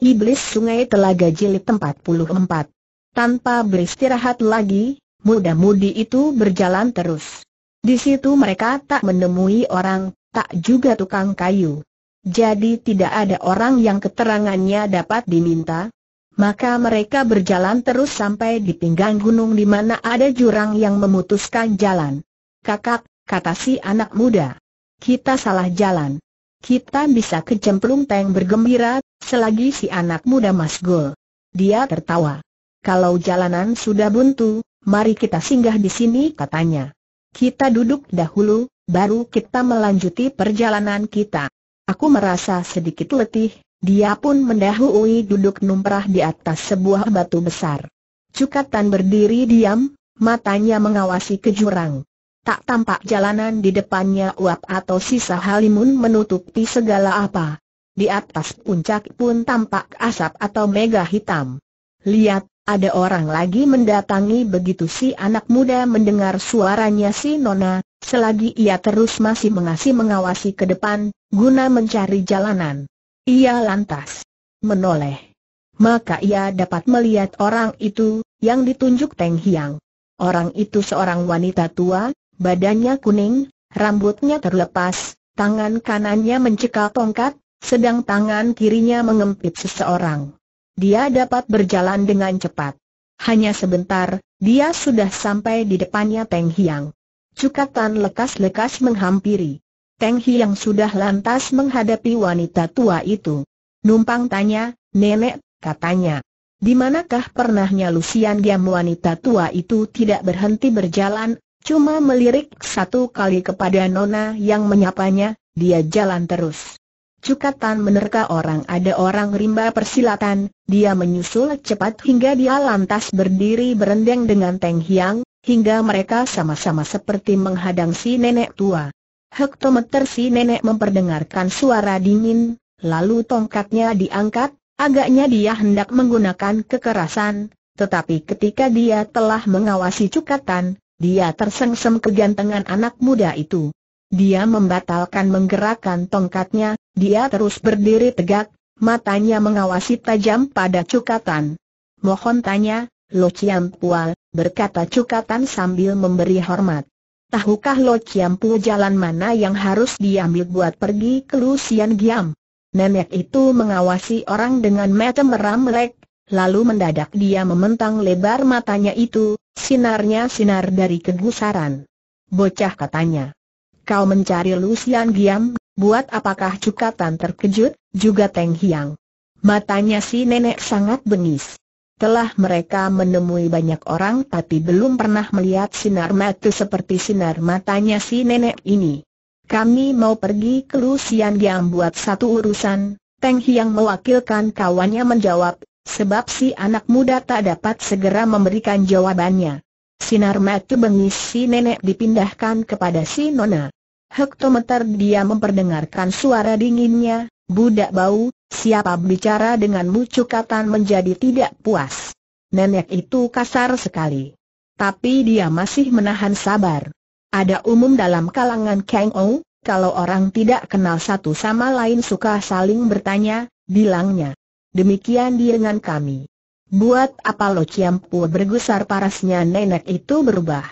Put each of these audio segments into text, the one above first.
Iblis Sungai Telaga Jilid 44. Tanpa beristirahat lagi, muda-mudi itu berjalan terus. Di situ mereka tak menemui orang, tak juga tukang kayu. Jadi tidak ada orang yang keterangannya dapat diminta. Maka mereka berjalan terus sampai di pinggang gunung di mana ada jurang yang memutuskan jalan. Kakak, kata si anak muda. Kita salah jalan. Kita bisa kecemplung teng, bergembira, selagi si anak muda mas masgul. Dia tertawa. Kalau jalanan sudah buntu, mari kita singgah di sini katanya. Kita duduk dahulu, baru kita melanjuti perjalanan kita. Aku merasa sedikit letih, dia pun mendahului duduk numrah di atas sebuah batu besar. Cukatan berdiri diam, matanya mengawasi ke jurang tak tampak jalanan di depannya uap atau sisa halimun menutupi segala apa. Di atas puncak pun tampak asap atau mega hitam. Lihat, ada orang lagi mendatangi begitu si anak muda mendengar suaranya si Nona, selagi ia terus masih mengasih mengawasi ke depan, guna mencari jalanan. Ia lantas menoleh. Maka ia dapat melihat orang itu, yang ditunjuk Teng Hiang. Orang itu seorang wanita tua, badannya kuning, rambutnya terlepas, tangan kanannya mencekal tongkat, sedang tangan kirinya mengempit seseorang. Dia dapat berjalan dengan cepat. Hanya sebentar, dia sudah sampai di depannya Teng Hiang. Cukatan lekas-lekas menghampiri. Teng Hiang sudah lantas menghadapi wanita tua itu. Numpang tanya, nenek, katanya. Di manakah pernahnya Lucian diam wanita tua itu tidak berhenti berjalan, Cuma melirik satu kali kepada Nona yang menyapanya, dia jalan terus. Cukatan menerka orang ada orang rimba persilatan, dia menyusul cepat hingga dia lantas berdiri berendeng dengan Teng Hiang, hingga mereka sama-sama seperti menghadang si nenek tua. Hektometer si nenek memperdengarkan suara dingin, lalu tongkatnya diangkat, agaknya dia hendak menggunakan kekerasan, tetapi ketika dia telah mengawasi cukatan, dia tersengsem kegantengan anak muda itu. Dia membatalkan menggerakkan tongkatnya, dia terus berdiri tegak, matanya mengawasi tajam pada Cukatan. Mohon tanya, Lo Chiam Pual, berkata Cukatan sambil memberi hormat. Tahukah Lo Chiam Pua jalan mana yang harus diambil buat pergi ke Lusian Giam? Nenek itu mengawasi orang dengan mata meram melek, lalu mendadak dia mementang lebar matanya itu, sinarnya sinar dari kegusaran. Bocah katanya. Kau mencari Lucian Giam, buat apakah cukatan terkejut, juga Teng Hiang. Matanya si nenek sangat bengis. Telah mereka menemui banyak orang tapi belum pernah melihat sinar mata seperti sinar matanya si nenek ini. Kami mau pergi ke Lucian Giam buat satu urusan, Teng Hiang mewakilkan kawannya menjawab, Sebab si anak muda tak dapat segera memberikan jawabannya. Sinar mata bengis si nenek dipindahkan kepada si nona. Hektometer dia memperdengarkan suara dinginnya, budak bau, siapa bicara denganmu cukatan menjadi tidak puas. Nenek itu kasar sekali. Tapi dia masih menahan sabar. Ada umum dalam kalangan Kang Ou, kalau orang tidak kenal satu sama lain suka saling bertanya, bilangnya demikian dengan kami. Buat apa Lo Ciampu bergusar parasnya nenek itu berubah.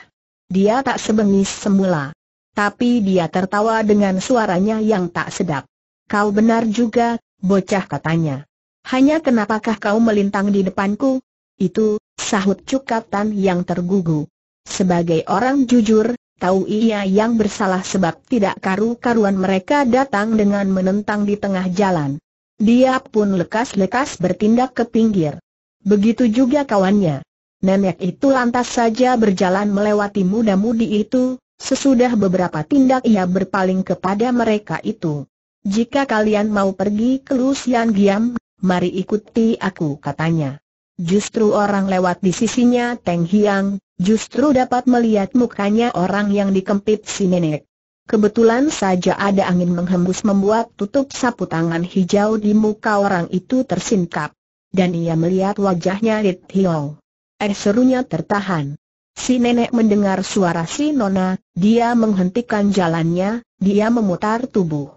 Dia tak sebengis semula. Tapi dia tertawa dengan suaranya yang tak sedap. Kau benar juga, bocah katanya. Hanya kenapakah kau melintang di depanku? Itu, sahut cukatan yang tergugu. Sebagai orang jujur, tahu ia yang bersalah sebab tidak karu-karuan mereka datang dengan menentang di tengah jalan. Dia pun lekas-lekas bertindak ke pinggir. Begitu juga kawannya. Nenek itu lantas saja berjalan melewati muda-mudi itu, sesudah beberapa tindak ia berpaling kepada mereka itu. Jika kalian mau pergi ke Lusian Giam, mari ikuti aku katanya. Justru orang lewat di sisinya Teng Hiang, justru dapat melihat mukanya orang yang dikempit si nenek. Kebetulan saja ada angin menghembus membuat tutup sapu tangan hijau di muka orang itu tersingkap. Dan ia melihat wajahnya Rit Hiong. Eh serunya tertahan. Si nenek mendengar suara si nona, dia menghentikan jalannya, dia memutar tubuh.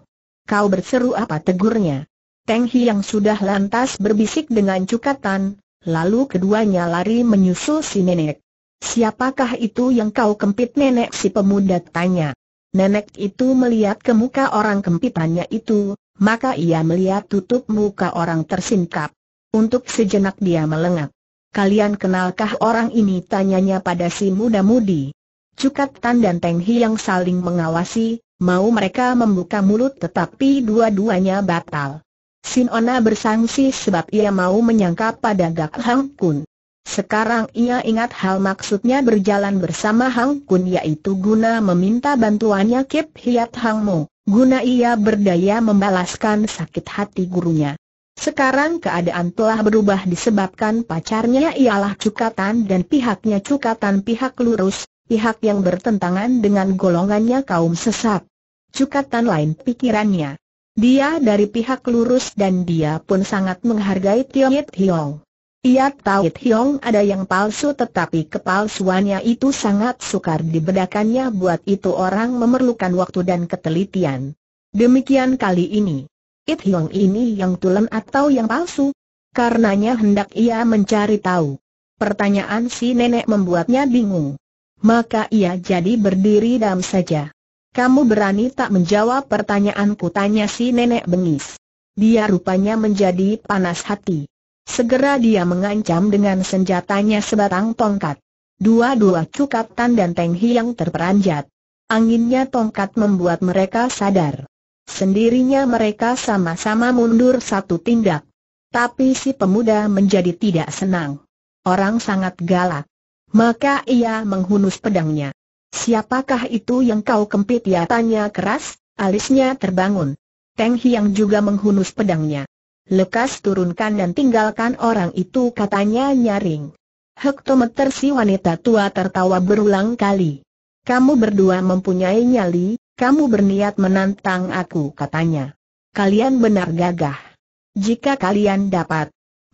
Kau berseru apa tegurnya? Teng yang sudah lantas berbisik dengan cukatan, lalu keduanya lari menyusul si nenek. Siapakah itu yang kau kempit nenek si pemuda tanya? Nenek itu melihat ke muka orang kempitannya itu, maka ia melihat tutup muka orang tersingkap. Untuk sejenak dia melengak. Kalian kenalkah orang ini? Tanyanya pada si muda-mudi. Cukat Tan dan Teng Hi yang saling mengawasi, mau mereka membuka mulut tetapi dua-duanya batal. Sin Ona bersangsi sebab ia mau menyangka pada Gak Hang Kun. Sekarang ia ingat hal maksudnya berjalan bersama Hang Kun yaitu guna meminta bantuannya Kip Hiat Hang Mo, guna ia berdaya membalaskan sakit hati gurunya. Sekarang keadaan telah berubah disebabkan pacarnya ialah Cukatan dan pihaknya Cukatan pihak lurus, pihak yang bertentangan dengan golongannya kaum sesat. Cukatan lain pikirannya. Dia dari pihak lurus dan dia pun sangat menghargai Tio Yit Hiong. Ia tahu Hyong ada yang palsu tetapi kepalsuannya itu sangat sukar dibedakannya buat itu orang memerlukan waktu dan ketelitian. Demikian kali ini. It Hiong ini yang tulen atau yang palsu? Karenanya hendak ia mencari tahu. Pertanyaan si nenek membuatnya bingung. Maka ia jadi berdiri dam saja. Kamu berani tak menjawab pertanyaanku tanya si nenek bengis. Dia rupanya menjadi panas hati. Segera dia mengancam dengan senjatanya sebatang tongkat. Dua-dua Cukat Tan dan Teng Hiang terperanjat. Anginnya tongkat membuat mereka sadar. Sendirinya mereka sama-sama mundur satu tindak. Tapi si pemuda menjadi tidak senang. Orang sangat galak. Maka ia menghunus pedangnya. Siapakah itu yang kau kempit ya tanya keras, alisnya terbangun. Teng Hiang juga menghunus pedangnya. Lekas turunkan dan tinggalkan orang itu katanya nyaring. Hektometer si wanita tua tertawa berulang kali. Kamu berdua mempunyai nyali, kamu berniat menantang aku katanya. Kalian benar gagah. Jika kalian dapat,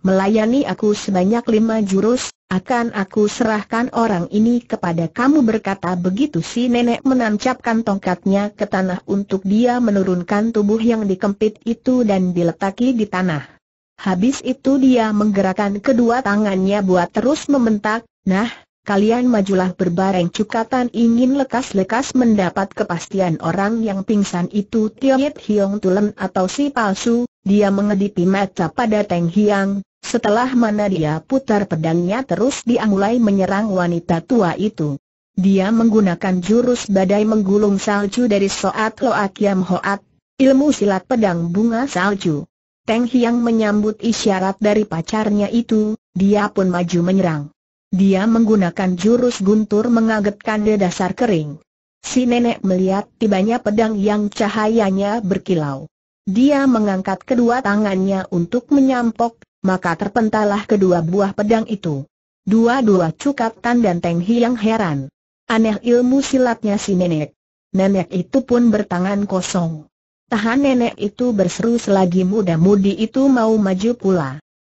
melayani aku sebanyak lima jurus, akan aku serahkan orang ini kepada kamu berkata begitu si nenek menancapkan tongkatnya ke tanah untuk dia menurunkan tubuh yang dikempit itu dan diletaki di tanah. Habis itu dia menggerakkan kedua tangannya buat terus membentak, nah, kalian majulah berbareng cukatan ingin lekas-lekas mendapat kepastian orang yang pingsan itu Tiongit Hiong Tulen atau si palsu, dia mengedipi mata pada Teng Hiang, setelah mana dia putar pedangnya terus dia mulai menyerang wanita tua itu. Dia menggunakan jurus badai menggulung salju dari Soat Loa Kiam Hoat, ilmu silat pedang bunga salju. Teng Hiang menyambut isyarat dari pacarnya itu, dia pun maju menyerang. Dia menggunakan jurus guntur mengagetkan dasar kering. Si nenek melihat tibanya pedang yang cahayanya berkilau. Dia mengangkat kedua tangannya untuk menyampok, maka terpentalah kedua buah pedang itu. Dua-dua cukat Tan dan Teng Hiang heran. Aneh ilmu silatnya si nenek. Nenek itu pun bertangan kosong. Tahan nenek itu berseru selagi muda-mudi itu mau maju pula.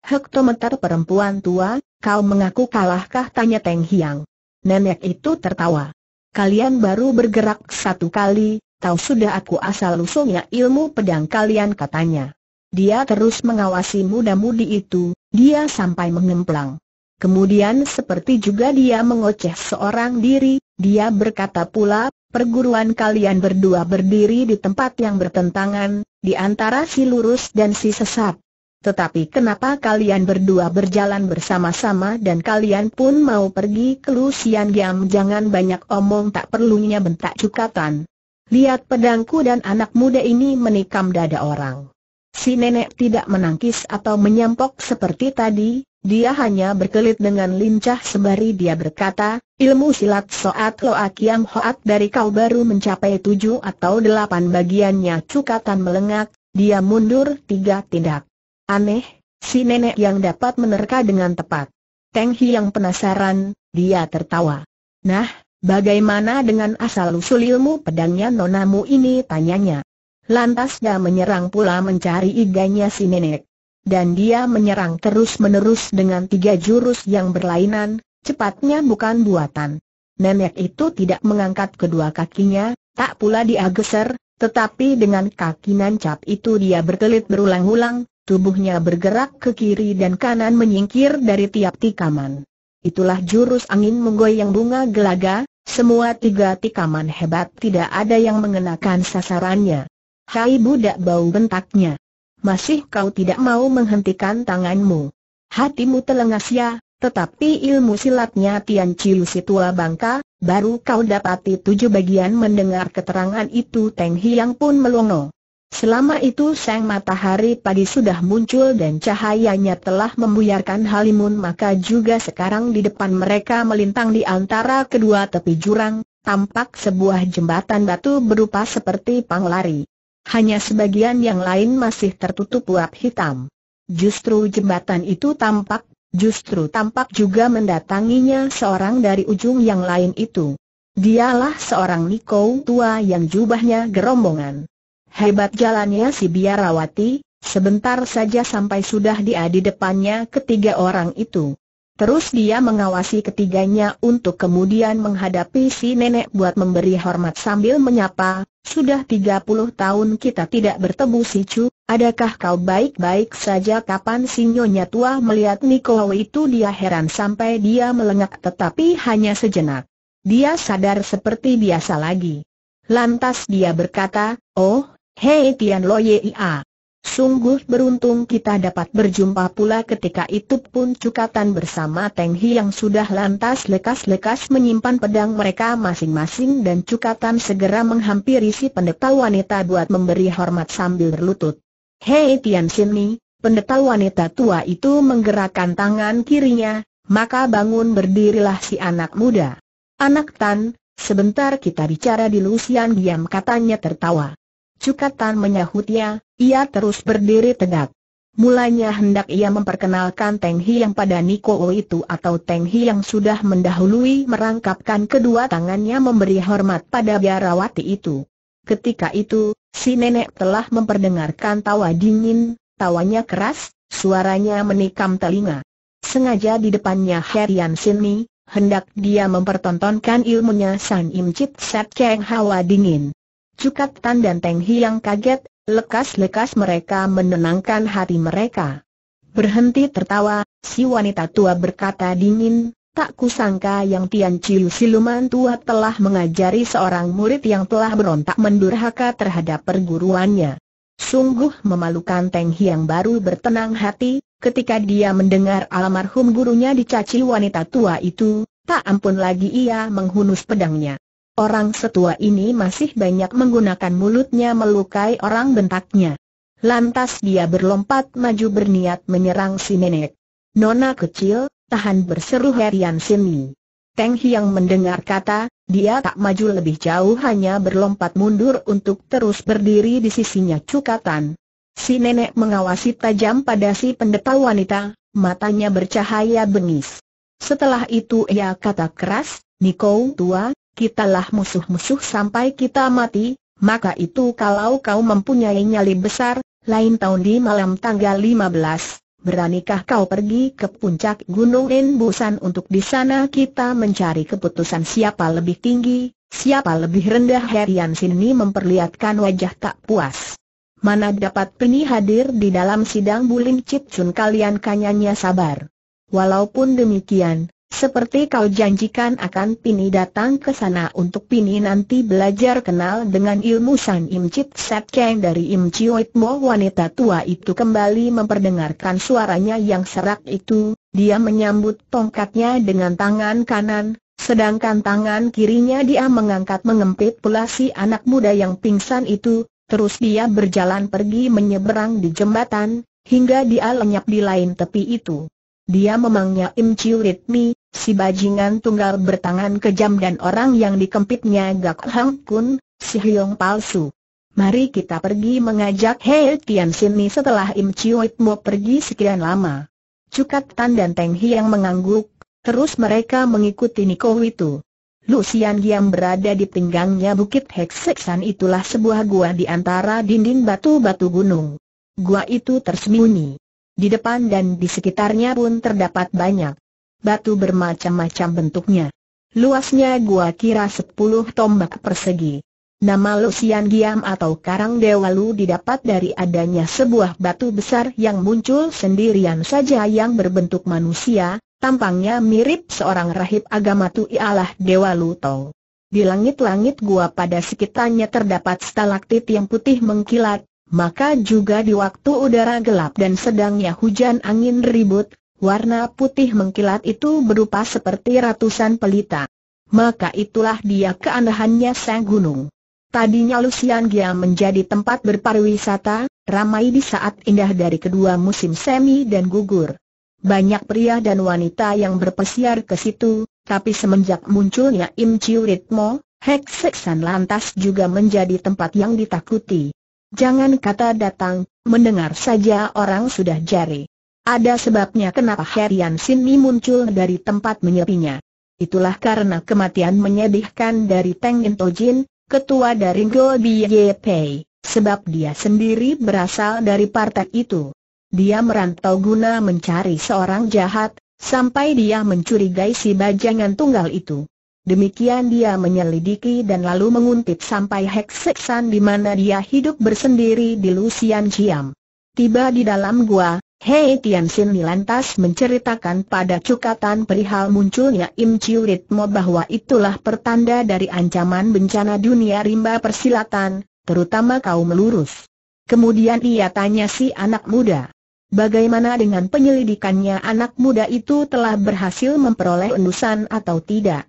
Hektometer perempuan tua, kau mengaku kalahkah tanya Teng Hiang. Nenek itu tertawa. Kalian baru bergerak satu kali, tahu sudah aku asal usungnya ilmu pedang kalian katanya. Dia terus mengawasi muda-mudi itu, dia sampai mengemplang. Kemudian seperti juga dia mengoceh seorang diri, dia berkata pula, perguruan kalian berdua berdiri di tempat yang bertentangan, di antara si lurus dan si sesat. Tetapi kenapa kalian berdua berjalan bersama-sama dan kalian pun mau pergi ke Lusian Giam jangan banyak omong tak perlunya bentak cukatan. Lihat pedangku dan anak muda ini menikam dada orang. Si nenek tidak menangkis atau menyampok seperti tadi, dia hanya berkelit dengan lincah sembari dia berkata, ilmu silat soat loa kiam hoat dari kau baru mencapai tujuh atau delapan bagiannya cukatan melengak, dia mundur tiga tindak. Aneh, si nenek yang dapat menerka dengan tepat. Teng yang penasaran, dia tertawa. Nah, bagaimana dengan asal-usul ilmu pedangnya nonamu ini tanyanya? Lantas dia menyerang pula mencari iganya si nenek. Dan dia menyerang terus-menerus dengan tiga jurus yang berlainan, cepatnya bukan buatan. Nenek itu tidak mengangkat kedua kakinya, tak pula dia geser, tetapi dengan kaki nancap itu dia berkelit berulang-ulang, tubuhnya bergerak ke kiri dan kanan menyingkir dari tiap tikaman. Itulah jurus angin menggoyang bunga gelaga, semua tiga tikaman hebat tidak ada yang mengenakan sasarannya. Hai budak bau bentaknya. Masih kau tidak mau menghentikan tanganmu. Hatimu telengas ya, tetapi ilmu silatnya Tian Chiu si tua bangka, baru kau dapati tujuh bagian mendengar keterangan itu Teng Hiang pun melongo. Selama itu sang matahari pagi sudah muncul dan cahayanya telah membuyarkan halimun maka juga sekarang di depan mereka melintang di antara kedua tepi jurang, tampak sebuah jembatan batu berupa seperti panglari. Hanya sebagian yang lain masih tertutup uap hitam. Justru jembatan itu tampak, justru tampak juga mendatanginya seorang dari ujung yang lain itu. Dialah seorang Niko tua yang jubahnya gerombongan. Hebat jalannya si biarawati, sebentar saja sampai sudah dia di depannya ketiga orang itu. Terus dia mengawasi ketiganya untuk kemudian menghadapi si nenek buat memberi hormat sambil menyapa, sudah 30 tahun kita tidak bertemu si Chu, adakah kau baik-baik saja kapan si nyonya tua melihat Niko itu dia heran sampai dia melengak tetapi hanya sejenak. Dia sadar seperti biasa lagi. Lantas dia berkata, oh, hei Tian Loye Ia. Ah, Sungguh beruntung kita dapat berjumpa pula ketika itu pun cukatan bersama Teng Hi yang sudah lantas lekas-lekas menyimpan pedang mereka masing-masing dan cukatan segera menghampiri si pendeta wanita buat memberi hormat sambil berlutut. Hei Tian Sini, pendeta wanita tua itu menggerakkan tangan kirinya, maka bangun berdirilah si anak muda. Anak Tan, sebentar kita bicara di Lusian diam katanya tertawa. Cukatan menyahutnya, ia terus berdiri tegak. Mulanya hendak ia memperkenalkan Teng yang pada Niko O itu atau Teng yang sudah mendahului merangkapkan kedua tangannya memberi hormat pada biarawati itu. Ketika itu, si nenek telah memperdengarkan tawa dingin, tawanya keras, suaranya menikam telinga. Sengaja di depannya Herian Sinmi, hendak dia mempertontonkan ilmunya San Im Chit Set keng Hawa Dingin. Cukat Tan dan Teng Hiang kaget, lekas-lekas mereka menenangkan hati mereka. Berhenti tertawa, si wanita tua berkata dingin, tak kusangka yang Tian Chiu siluman tua telah mengajari seorang murid yang telah berontak mendurhaka terhadap perguruannya. Sungguh memalukan Teng yang baru bertenang hati, ketika dia mendengar almarhum gurunya dicaci wanita tua itu, tak ampun lagi ia menghunus pedangnya orang setua ini masih banyak menggunakan mulutnya melukai orang bentaknya. Lantas dia berlompat maju berniat menyerang si nenek. Nona kecil, tahan berseru Herian Simi. Teng Hiang mendengar kata, dia tak maju lebih jauh hanya berlompat mundur untuk terus berdiri di sisinya cukatan. Si nenek mengawasi tajam pada si pendeta wanita, matanya bercahaya bengis. Setelah itu ia kata keras, Niko tua, kitalah musuh-musuh sampai kita mati, maka itu kalau kau mempunyai nyali besar, lain tahun di malam tanggal 15, beranikah kau pergi ke puncak Gunung Enbusan untuk di sana kita mencari keputusan siapa lebih tinggi, siapa lebih rendah Herian Sini memperlihatkan wajah tak puas. Mana dapat Peni hadir di dalam sidang bulim Cip cun kalian kanyanya sabar. Walaupun demikian, seperti kau janjikan akan Pini datang ke sana untuk Pini nanti belajar kenal dengan ilmu San Im Chit Set keng dari Im Chiuit Mo wanita tua itu kembali memperdengarkan suaranya yang serak itu, dia menyambut tongkatnya dengan tangan kanan, sedangkan tangan kirinya dia mengangkat mengempit pula si anak muda yang pingsan itu, terus dia berjalan pergi menyeberang di jembatan, hingga dia lenyap di lain tepi itu. Dia memangnya Im Chiu Ritmi, si bajingan tunggal bertangan kejam dan orang yang dikempitnya Gak Hang Kun, si Hyong palsu. Mari kita pergi mengajak Hei Tian Sini setelah Im Chiu Rit pergi sekian lama. Cukat Tan dan Teng Hiang mengangguk, terus mereka mengikuti Niko itu. Lucian Giam berada di pinggangnya Bukit Hekseksan itulah sebuah gua di antara dinding batu-batu gunung. Gua itu tersembunyi. Di depan dan di sekitarnya pun terdapat banyak batu bermacam-macam bentuknya. Luasnya gua kira 10 tombak persegi. Nama Lusian Giam atau Karang Dewa Lu didapat dari adanya sebuah batu besar yang muncul sendirian saja yang berbentuk manusia, tampangnya mirip seorang rahib agama tu ialah Dewa Lu Tau. Di langit-langit gua pada sekitarnya terdapat stalaktit yang putih mengkilat, maka juga di waktu udara gelap dan sedangnya hujan angin ribut, warna putih mengkilat itu berupa seperti ratusan pelita. Maka itulah dia keanehannya sang gunung. Tadinya Lusian Gia menjadi tempat berpariwisata, ramai di saat indah dari kedua musim semi dan gugur. Banyak pria dan wanita yang berpesiar ke situ, tapi semenjak munculnya Im Chiu Ritmo, Hek Seksan lantas juga menjadi tempat yang ditakuti. Jangan kata datang, mendengar saja orang sudah jari. Ada sebabnya kenapa Herian Sini muncul dari tempat menyepinya. Itulah karena kematian menyedihkan dari Teng Intojin, ketua dari Go Pei, sebab dia sendiri berasal dari partai itu. Dia merantau guna mencari seorang jahat, sampai dia mencurigai si bajangan tunggal itu. Demikian dia menyelidiki dan lalu menguntit sampai Hexexan di mana dia hidup bersendiri di Lusian Ciam. Tiba di dalam gua, Hei Tian lantas menceritakan pada cukatan perihal munculnya Im Chiu Ritmo bahwa itulah pertanda dari ancaman bencana dunia rimba persilatan, terutama kaum lurus. Kemudian ia tanya si anak muda. Bagaimana dengan penyelidikannya anak muda itu telah berhasil memperoleh endusan atau tidak?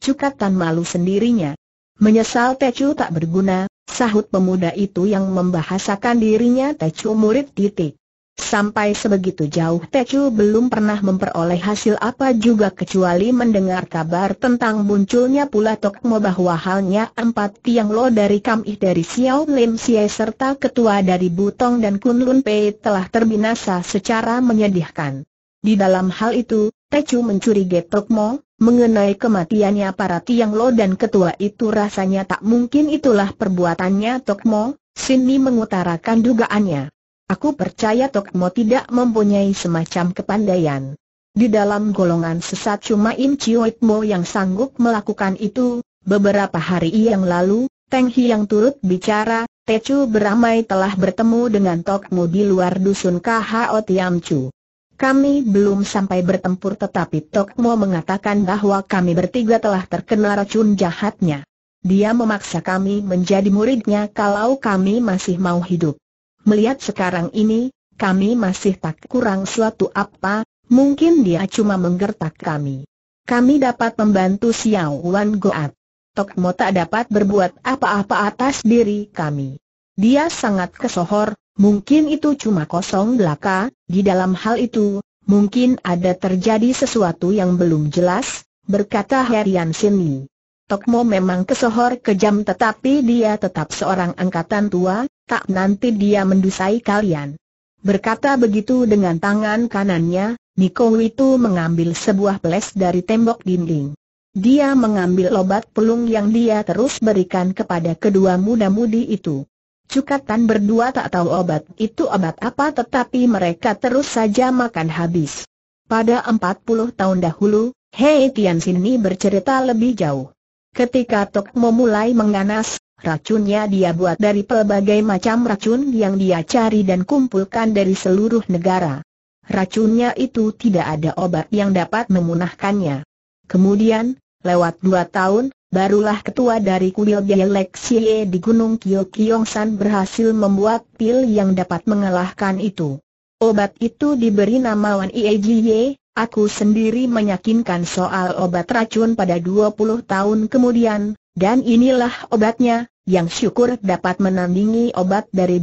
cukatan malu sendirinya. Menyesal Tecu tak berguna, sahut pemuda itu yang membahasakan dirinya Tecu murid titik. Sampai sebegitu jauh Tecu belum pernah memperoleh hasil apa juga kecuali mendengar kabar tentang munculnya pula Tokmo bahwa halnya empat tiang lo dari Kamih dari Xiao Lim Xie serta ketua dari Butong dan Kun Lun Pei telah terbinasa secara menyedihkan. Di dalam hal itu, Tecu mencurigai Tokmo, Mengenai kematiannya para Tiang Lo dan ketua itu rasanya tak mungkin itulah perbuatannya Tokmo, Sini mengutarakan dugaannya. Aku percaya Tokmo tidak mempunyai semacam kepandaian. Di dalam golongan sesat cuma Im Mo yang sanggup melakukan itu, beberapa hari yang lalu, Teng Hi yang turut bicara, Chu beramai telah bertemu dengan Tokmo di luar dusun KHO Chu. Kami belum sampai bertempur tetapi Tokmo mengatakan bahwa kami bertiga telah terkena racun jahatnya. Dia memaksa kami menjadi muridnya kalau kami masih mau hidup. Melihat sekarang ini, kami masih tak kurang suatu apa, mungkin dia cuma menggertak kami. Kami dapat membantu Xiao Wan Goat. Tokmo tak dapat berbuat apa-apa atas diri kami. Dia sangat kesohor, Mungkin itu cuma kosong belaka, di dalam hal itu, mungkin ada terjadi sesuatu yang belum jelas, berkata Herian Sini. Tokmo memang kesohor kejam tetapi dia tetap seorang angkatan tua, tak nanti dia mendusai kalian. Berkata begitu dengan tangan kanannya, Niko itu mengambil sebuah peles dari tembok dinding. Dia mengambil obat pelung yang dia terus berikan kepada kedua muda-mudi itu. Cukatan berdua tak tahu obat itu obat apa tetapi mereka terus saja makan habis. Pada 40 tahun dahulu, Hei Tian Sini bercerita lebih jauh. Ketika Tok Mo mulai mengganas, racunnya dia buat dari pelbagai macam racun yang dia cari dan kumpulkan dari seluruh negara. Racunnya itu tidak ada obat yang dapat memunahkannya. Kemudian, lewat dua tahun, Barulah ketua dari kuil Bielek Sye di Gunung Kyokyongsan berhasil membuat pil yang dapat mengalahkan itu. Obat itu diberi nama Wan Iejiye, aku sendiri meyakinkan soal obat racun pada 20 tahun kemudian, dan inilah obatnya, yang syukur dapat menandingi obat dari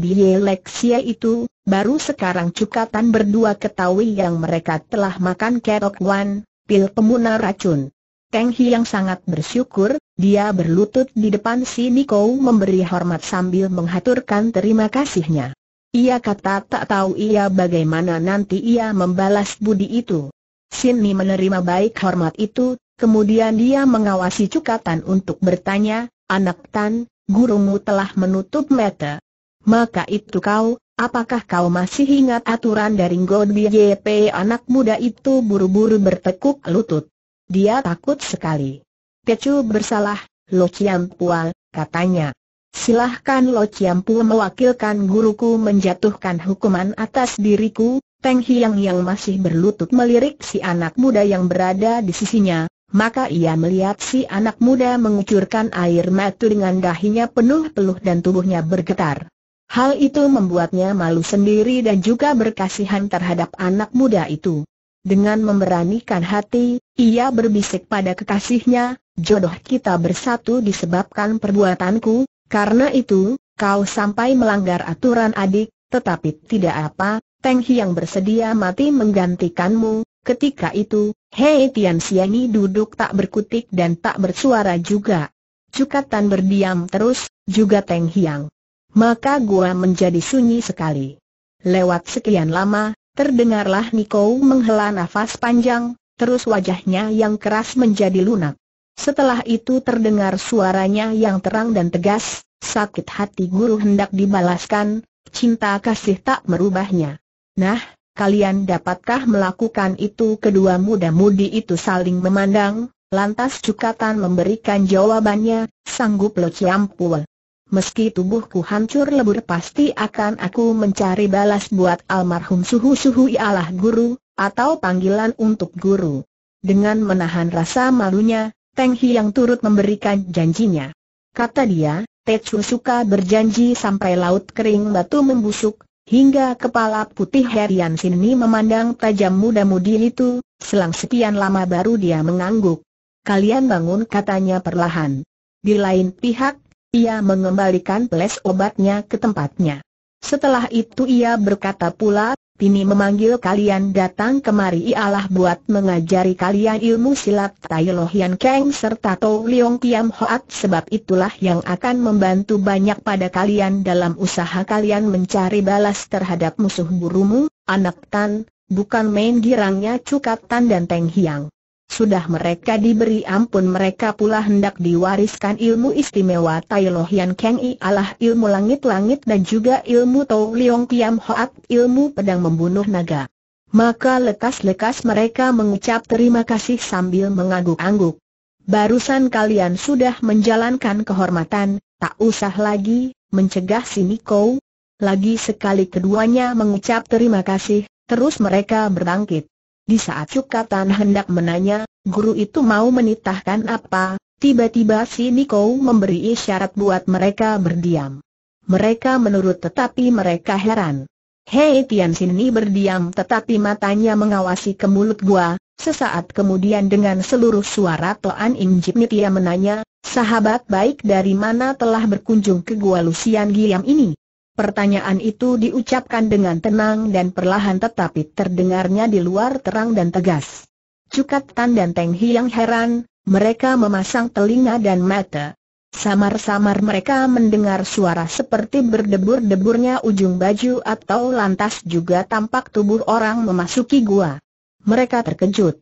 Sye itu, baru sekarang cukatan berdua ketahui yang mereka telah makan kerok wan, pil pemuna racun. Teng yang sangat bersyukur, dia berlutut di depan si Niko memberi hormat sambil menghaturkan terima kasihnya. Ia kata tak tahu ia bagaimana nanti ia membalas budi itu. Sini menerima baik hormat itu, kemudian dia mengawasi cukatan untuk bertanya, Anak Tan, gurumu telah menutup mata. Maka itu kau, apakah kau masih ingat aturan dari God BJP anak muda itu buru-buru bertekuk lutut? Dia takut sekali. Pecu bersalah, Lo Chiam Pual, katanya. Silahkan Lo Chiam Pua mewakilkan guruku menjatuhkan hukuman atas diriku, Teng Hiang yang masih berlutut melirik si anak muda yang berada di sisinya, maka ia melihat si anak muda mengucurkan air mata dengan dahinya penuh peluh dan tubuhnya bergetar. Hal itu membuatnya malu sendiri dan juga berkasihan terhadap anak muda itu. Dengan memberanikan hati, ia berbisik pada kekasihnya, jodoh kita bersatu disebabkan perbuatanku, karena itu, kau sampai melanggar aturan adik, tetapi tidak apa, Teng Hiang bersedia mati menggantikanmu. Ketika itu, Hei Tian Siani duduk tak berkutik dan tak bersuara juga. Cukatan berdiam terus, juga Teng Hiang. Maka gua menjadi sunyi sekali. Lewat sekian lama, Terdengarlah Niko menghela nafas panjang, terus wajahnya yang keras menjadi lunak. Setelah itu terdengar suaranya yang terang dan tegas, sakit hati guru hendak dibalaskan, cinta kasih tak merubahnya. Nah, kalian dapatkah melakukan itu kedua muda-mudi itu saling memandang, lantas Cukatan memberikan jawabannya, sanggup lo Ciampul. Meski tubuhku hancur lebur pasti akan aku mencari balas buat almarhum suhu-suhu ialah guru, atau panggilan untuk guru. Dengan menahan rasa malunya, Teng yang turut memberikan janjinya. Kata dia, Tetsu suka berjanji sampai laut kering batu membusuk, hingga kepala putih Herian Sini memandang tajam muda-mudi itu, selang sekian lama baru dia mengangguk. Kalian bangun katanya perlahan. Di lain pihak, ia mengembalikan peles obatnya ke tempatnya. Setelah itu ia berkata pula, "Tini memanggil kalian datang kemari ialah buat mengajari kalian ilmu silat Tai Lohian Keng serta Tau Leong Tiam Hoat sebab itulah yang akan membantu banyak pada kalian dalam usaha kalian mencari balas terhadap musuh burumu, anak Tan, bukan main girangnya Tan dan Teng Hiang. Sudah mereka diberi ampun mereka pula hendak diwariskan ilmu istimewa Tai Lohian Keng I Allah ilmu langit-langit dan juga ilmu Tau Leong Piam Hoat ilmu pedang membunuh naga. Maka lekas-lekas mereka mengucap terima kasih sambil mengangguk-angguk. Barusan kalian sudah menjalankan kehormatan, tak usah lagi, mencegah si Niko. Lagi sekali keduanya mengucap terima kasih, terus mereka berangkit. Di saat Cukatan hendak menanya, guru itu mau menitahkan apa, tiba-tiba si Niko memberi isyarat buat mereka berdiam. Mereka menurut tetapi mereka heran. Hei Tian Sini berdiam tetapi matanya mengawasi ke mulut gua, sesaat kemudian dengan seluruh suara Toan Im Jip Nitia menanya, sahabat baik dari mana telah berkunjung ke gua Lusian Giam ini? Pertanyaan itu diucapkan dengan tenang dan perlahan tetapi terdengarnya di luar terang dan tegas. Cukat Tan dan Teng Hiang heran, mereka memasang telinga dan mata. Samar-samar mereka mendengar suara seperti berdebur-deburnya ujung baju atau lantas juga tampak tubuh orang memasuki gua. Mereka terkejut.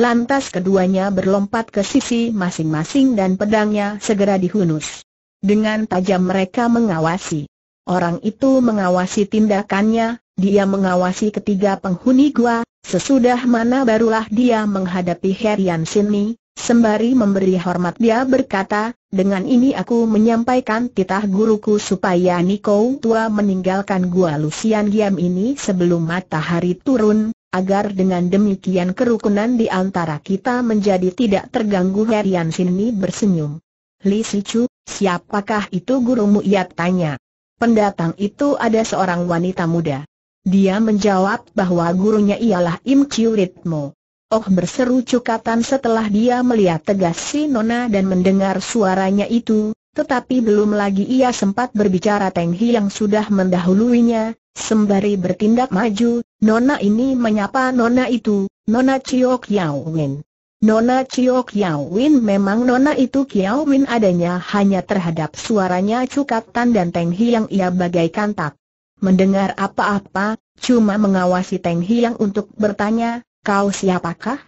Lantas keduanya berlompat ke sisi masing-masing dan pedangnya segera dihunus. Dengan tajam mereka mengawasi. Orang itu mengawasi tindakannya, dia mengawasi ketiga penghuni gua, sesudah mana barulah dia menghadapi Herian Sini, sembari memberi hormat dia berkata, dengan ini aku menyampaikan titah guruku supaya Niko tua meninggalkan gua Lucian Giam ini sebelum matahari turun, agar dengan demikian kerukunan di antara kita menjadi tidak terganggu Herian Sini bersenyum. Li Sichu, siapakah itu gurumu ia tanya pendatang itu ada seorang wanita muda. Dia menjawab bahwa gurunya ialah Im Chiu Ritmo. Oh berseru cukatan setelah dia melihat tegas si Nona dan mendengar suaranya itu, tetapi belum lagi ia sempat berbicara Teng yang sudah mendahuluinya, sembari bertindak maju, Nona ini menyapa Nona itu, Nona Chiu Yao Wen. Nona Chiu Kiao Win memang Nona itu Kiao Win adanya hanya terhadap suaranya cukatan dan Teng Hi yang ia bagaikan tak mendengar apa-apa, cuma mengawasi Teng Hi yang untuk bertanya, kau siapakah?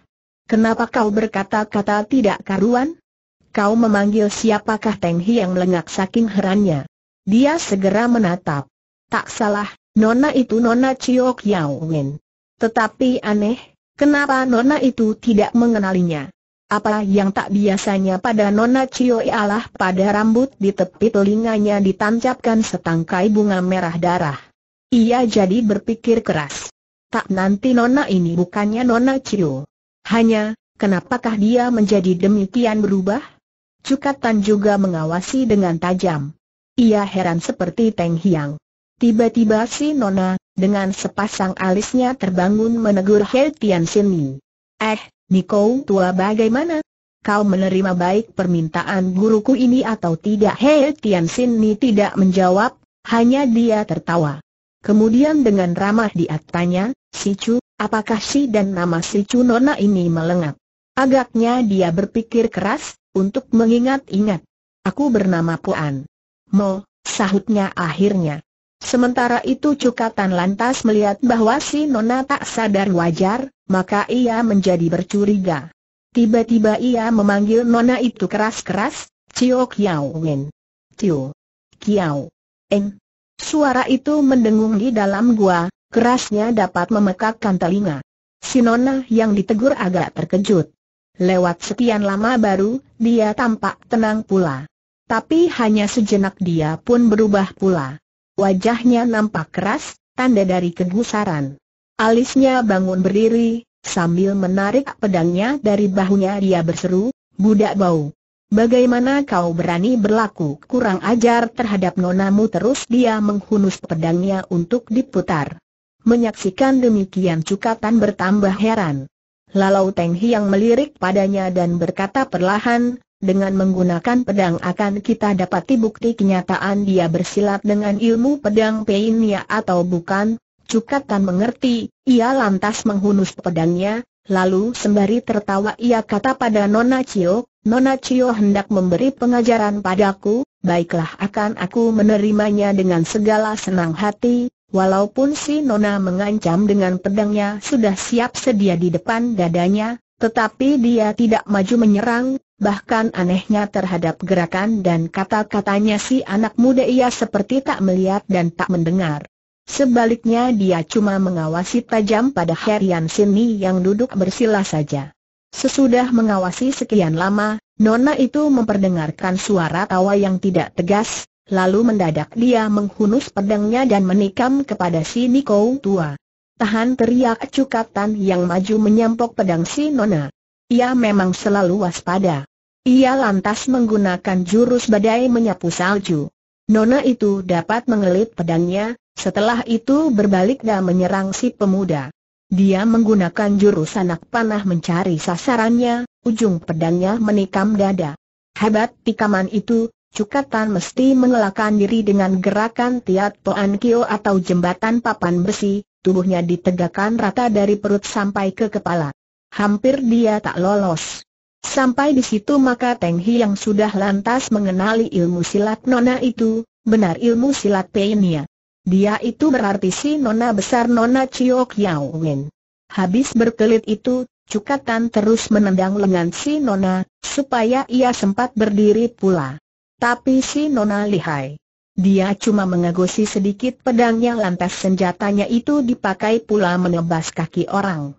Kenapa kau berkata-kata tidak karuan? Kau memanggil siapakah Teng Hi yang melengak saking herannya. Dia segera menatap. Tak salah, Nona itu Nona Chiu Yau Win. Tetapi aneh, Kenapa Nona itu tidak mengenalinya? Apa yang tak biasanya pada Nona Cio ialah pada rambut di tepi telinganya ditancapkan setangkai bunga merah darah. Ia jadi berpikir keras. Tak nanti Nona ini bukannya Nona Cio. Hanya, kenapakah dia menjadi demikian berubah? Cukatan juga mengawasi dengan tajam. Ia heran seperti Teng Hiang. Tiba-tiba si Nona, dengan sepasang alisnya terbangun menegur He Tian Sini. Eh, Niko tua bagaimana? Kau menerima baik permintaan guruku ini atau tidak? He Tian Sini tidak menjawab, hanya dia tertawa. Kemudian dengan ramah dia tanya, Si Chu, apakah si dan nama Si Chu Nona ini melengap? Agaknya dia berpikir keras, untuk mengingat-ingat. Aku bernama Puan. Mo, sahutnya akhirnya. Sementara itu Cukatan lantas melihat bahwa si Nona tak sadar wajar, maka ia menjadi bercuriga. Tiba-tiba ia memanggil Nona itu keras-keras, Cio Kiao Wen. Cio Kiao Eng. Suara itu mendengung di dalam gua, kerasnya dapat memekakkan telinga. Si Nona yang ditegur agak terkejut. Lewat sekian lama baru, dia tampak tenang pula. Tapi hanya sejenak dia pun berubah pula. Wajahnya nampak keras, tanda dari kegusaran. Alisnya bangun berdiri, sambil menarik pedangnya dari bahunya dia berseru, Budak bau. Bagaimana kau berani berlaku kurang ajar terhadap nonamu terus dia menghunus pedangnya untuk diputar. Menyaksikan demikian cukatan bertambah heran. Lalu Teng Hiang melirik padanya dan berkata perlahan, dengan menggunakan pedang akan kita dapati bukti kenyataan dia bersilat dengan ilmu pedang Peinia atau bukan. Cukatan mengerti, ia lantas menghunus pedangnya, lalu sembari tertawa ia kata pada Nona Cio, Nona Cio hendak memberi pengajaran padaku, baiklah akan aku menerimanya dengan segala senang hati, Walaupun si Nona mengancam dengan pedangnya sudah siap sedia di depan dadanya, tetapi dia tidak maju menyerang, bahkan anehnya terhadap gerakan dan kata-katanya si anak muda ia seperti tak melihat dan tak mendengar. Sebaliknya dia cuma mengawasi tajam pada Herian Sini yang duduk bersila saja. Sesudah mengawasi sekian lama, Nona itu memperdengarkan suara tawa yang tidak tegas, lalu mendadak dia menghunus pedangnya dan menikam kepada si Niko tua. Tahan teriak cukatan yang maju menyampok pedang si Nona. Ia memang selalu waspada. Ia lantas menggunakan jurus badai menyapu salju. Nona itu dapat mengelit pedangnya, setelah itu berbalik dan menyerang si pemuda. Dia menggunakan jurus anak panah mencari sasarannya, ujung pedangnya menikam dada. Hebat tikaman itu, Cukatan mesti mengelakkan diri dengan gerakan tiat poan kio atau jembatan papan besi, tubuhnya ditegakkan rata dari perut sampai ke kepala hampir dia tak lolos. Sampai di situ maka Teng Hi yang sudah lantas mengenali ilmu silat Nona itu, benar ilmu silat Peinia. Dia itu berarti si Nona besar Nona Chiok Yao Wen. Habis berkelit itu, Cukatan terus menendang lengan si Nona, supaya ia sempat berdiri pula. Tapi si Nona lihai. Dia cuma mengagosi sedikit pedangnya lantas senjatanya itu dipakai pula menebas kaki orang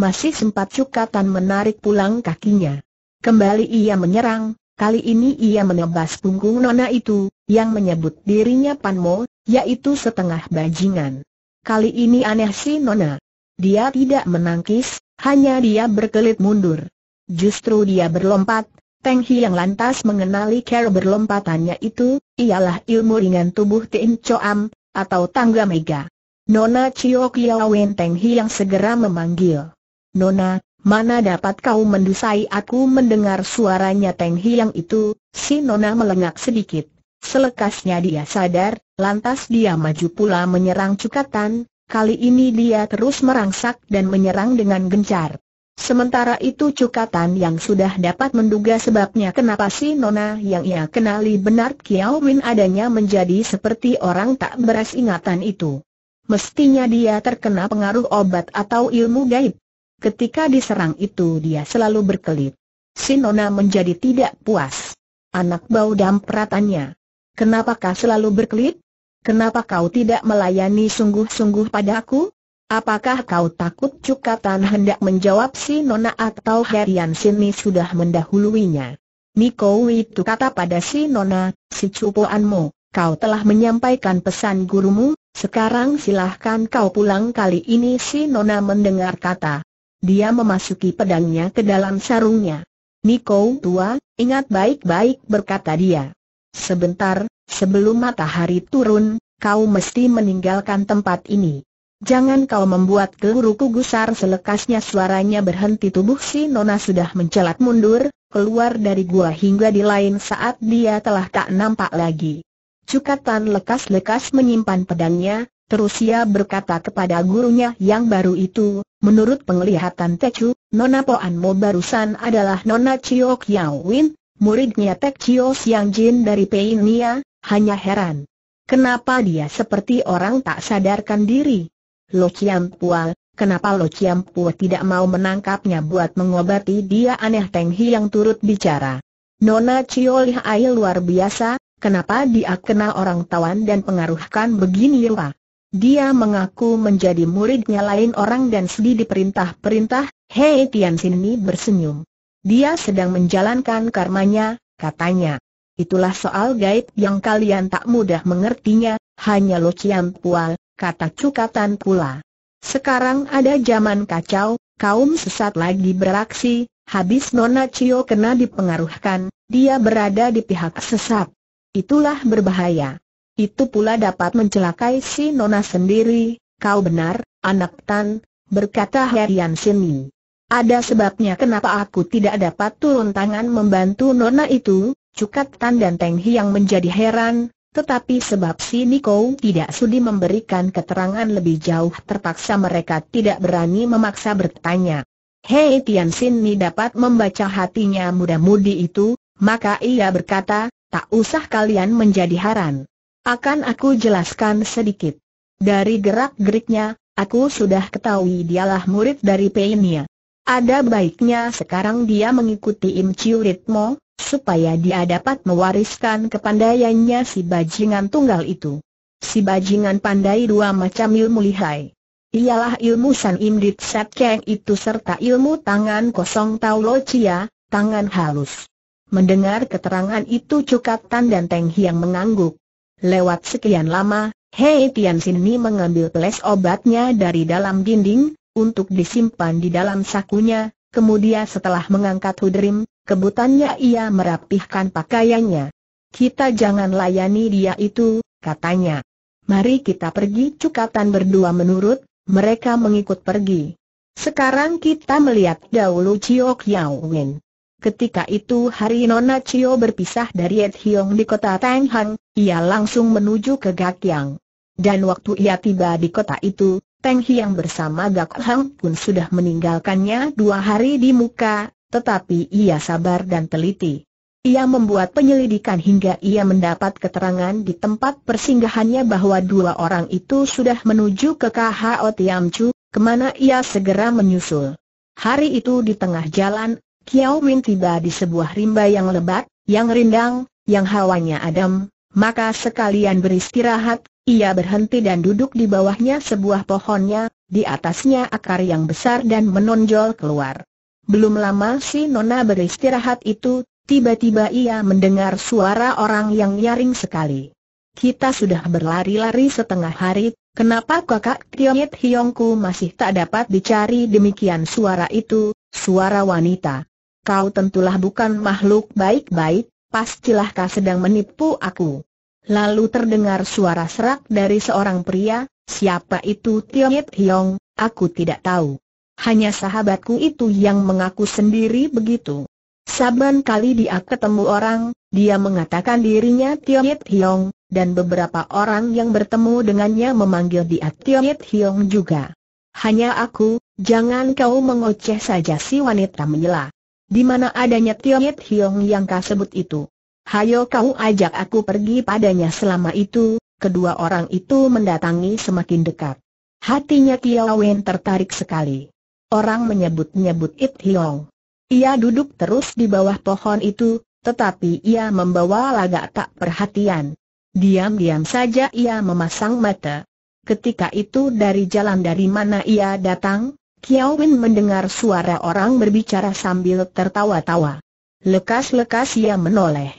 masih sempat cukatan menarik pulang kakinya. Kembali ia menyerang, kali ini ia menebas punggung nona itu, yang menyebut dirinya Panmo, yaitu setengah bajingan. Kali ini aneh si nona. Dia tidak menangkis, hanya dia berkelit mundur. Justru dia berlompat, Teng Yang lantas mengenali cara berlompatannya itu, ialah ilmu ringan tubuh Tin Choam, atau tangga mega. Nona Chio Kiawen Teng Yang segera memanggil. Nona, mana dapat kau mendusai aku mendengar suaranya Teng Hiang itu, si Nona melengak sedikit. Selekasnya dia sadar, lantas dia maju pula menyerang cukatan, kali ini dia terus merangsak dan menyerang dengan gencar. Sementara itu cukatan yang sudah dapat menduga sebabnya kenapa si Nona yang ia kenali benar Kiao Win adanya menjadi seperti orang tak beres ingatan itu. Mestinya dia terkena pengaruh obat atau ilmu gaib. Ketika diserang itu dia selalu berkelit. Sinona menjadi tidak puas. Anak bau peratannya. Kenapa kau selalu berkelit? Kenapa kau tidak melayani sungguh-sungguh padaku? Apakah kau takut cukatan hendak menjawab si Nona atau Herian Sini sudah mendahuluinya? Niko itu kata pada si Nona, si cupuanmu, kau telah menyampaikan pesan gurumu, sekarang silahkan kau pulang kali ini si Nona mendengar kata, dia memasuki pedangnya ke dalam sarungnya. Niko tua, ingat baik-baik berkata dia. Sebentar, sebelum matahari turun, kau mesti meninggalkan tempat ini. Jangan kau membuat keluruku gusar selekasnya suaranya berhenti tubuh si Nona sudah mencelat mundur, keluar dari gua hingga di lain saat dia telah tak nampak lagi. Cukatan lekas-lekas menyimpan pedangnya, Terus ia berkata kepada gurunya yang baru itu, menurut penglihatan Techu, Nona Mo barusan adalah Nona Chio Kiao Win, muridnya Tek Chio Siang Jin dari Nia, hanya heran. Kenapa dia seperti orang tak sadarkan diri? Lo Chiam Pual, kenapa Lo Chiam Pual tidak mau menangkapnya buat mengobati dia aneh Teng Hi yang turut bicara. Nona Chio Lihai luar biasa, kenapa dia kena orang tawan dan pengaruhkan begini rupa? Dia mengaku menjadi muridnya lain orang dan sedih diperintah-perintah, Hei Tian Sini bersenyum. Dia sedang menjalankan karmanya, katanya. Itulah soal gaib yang kalian tak mudah mengertinya, hanya Lo Chiam Pual, kata Cukatan pula. Sekarang ada zaman kacau, kaum sesat lagi beraksi, habis Nona Cio kena dipengaruhkan, dia berada di pihak sesat. Itulah berbahaya. Itu pula dapat mencelakai si Nona sendiri, kau benar, anak Tan, berkata Herian Sini. Ada sebabnya kenapa aku tidak dapat turun tangan membantu Nona itu, cukat Tan dan Teng hi yang menjadi heran, tetapi sebab si Niko tidak sudi memberikan keterangan lebih jauh terpaksa mereka tidak berani memaksa bertanya. Hei Tian Sin Ni dapat membaca hatinya muda-mudi itu, maka ia berkata, tak usah kalian menjadi haran. Akan aku jelaskan sedikit. Dari gerak-geriknya, aku sudah ketahui dialah murid dari Peinia. Ada baiknya sekarang dia mengikuti Im Chiu Ritmo, supaya dia dapat mewariskan kepandaiannya si bajingan tunggal itu. Si bajingan pandai dua macam ilmu lihai. Ialah ilmu San Im Dit Sat Keng itu serta ilmu tangan kosong Tau Lo Chia, tangan halus. Mendengar keterangan itu Cukatan dan Teng Hiang mengangguk. Lewat sekian lama, Hei Tian Sini mengambil peles obatnya dari dalam dinding, untuk disimpan di dalam sakunya, kemudian setelah mengangkat hudrim, kebutannya ia merapihkan pakaiannya. Kita jangan layani dia itu, katanya. Mari kita pergi cukatan berdua menurut, mereka mengikut pergi. Sekarang kita melihat dahulu Chiok Yao Wen. Ketika itu hari Nona Chio berpisah dari Ed Hiong di kota Tanghang, ia langsung menuju ke Gakyang. Dan waktu ia tiba di kota itu, Teng Hiang bersama Gak Hang pun sudah meninggalkannya dua hari di muka, tetapi ia sabar dan teliti. Ia membuat penyelidikan hingga ia mendapat keterangan di tempat persinggahannya bahwa dua orang itu sudah menuju ke KHO Tiamcu, kemana ia segera menyusul. Hari itu di tengah jalan Kiao Win tiba di sebuah rimba yang lebat, yang rindang, yang hawanya adem, maka sekalian beristirahat, ia berhenti dan duduk di bawahnya sebuah pohonnya, di atasnya akar yang besar dan menonjol keluar. Belum lama si Nona beristirahat itu, tiba-tiba ia mendengar suara orang yang nyaring sekali. Kita sudah berlari-lari setengah hari, kenapa kakak Kionyet Hiongku masih tak dapat dicari demikian suara itu, suara wanita kau tentulah bukan makhluk baik-baik, pastilah kau sedang menipu aku. Lalu terdengar suara serak dari seorang pria, siapa itu Yit Hiong, aku tidak tahu. Hanya sahabatku itu yang mengaku sendiri begitu. Saban kali dia ketemu orang, dia mengatakan dirinya Yit Hiong, dan beberapa orang yang bertemu dengannya memanggil dia Yit Hiong juga. Hanya aku, jangan kau mengoceh saja si wanita menyela. Di mana adanya Tionyet Hiong yang kau sebut itu? Hayo kau ajak aku pergi padanya selama itu, kedua orang itu mendatangi semakin dekat. Hatinya Tio Wen tertarik sekali. Orang menyebut-nyebut It Hiong. Ia duduk terus di bawah pohon itu, tetapi ia membawa lagak tak perhatian. Diam-diam saja ia memasang mata. Ketika itu dari jalan dari mana ia datang, Kiao Win mendengar suara orang berbicara sambil tertawa-tawa. Lekas-lekas ia menoleh.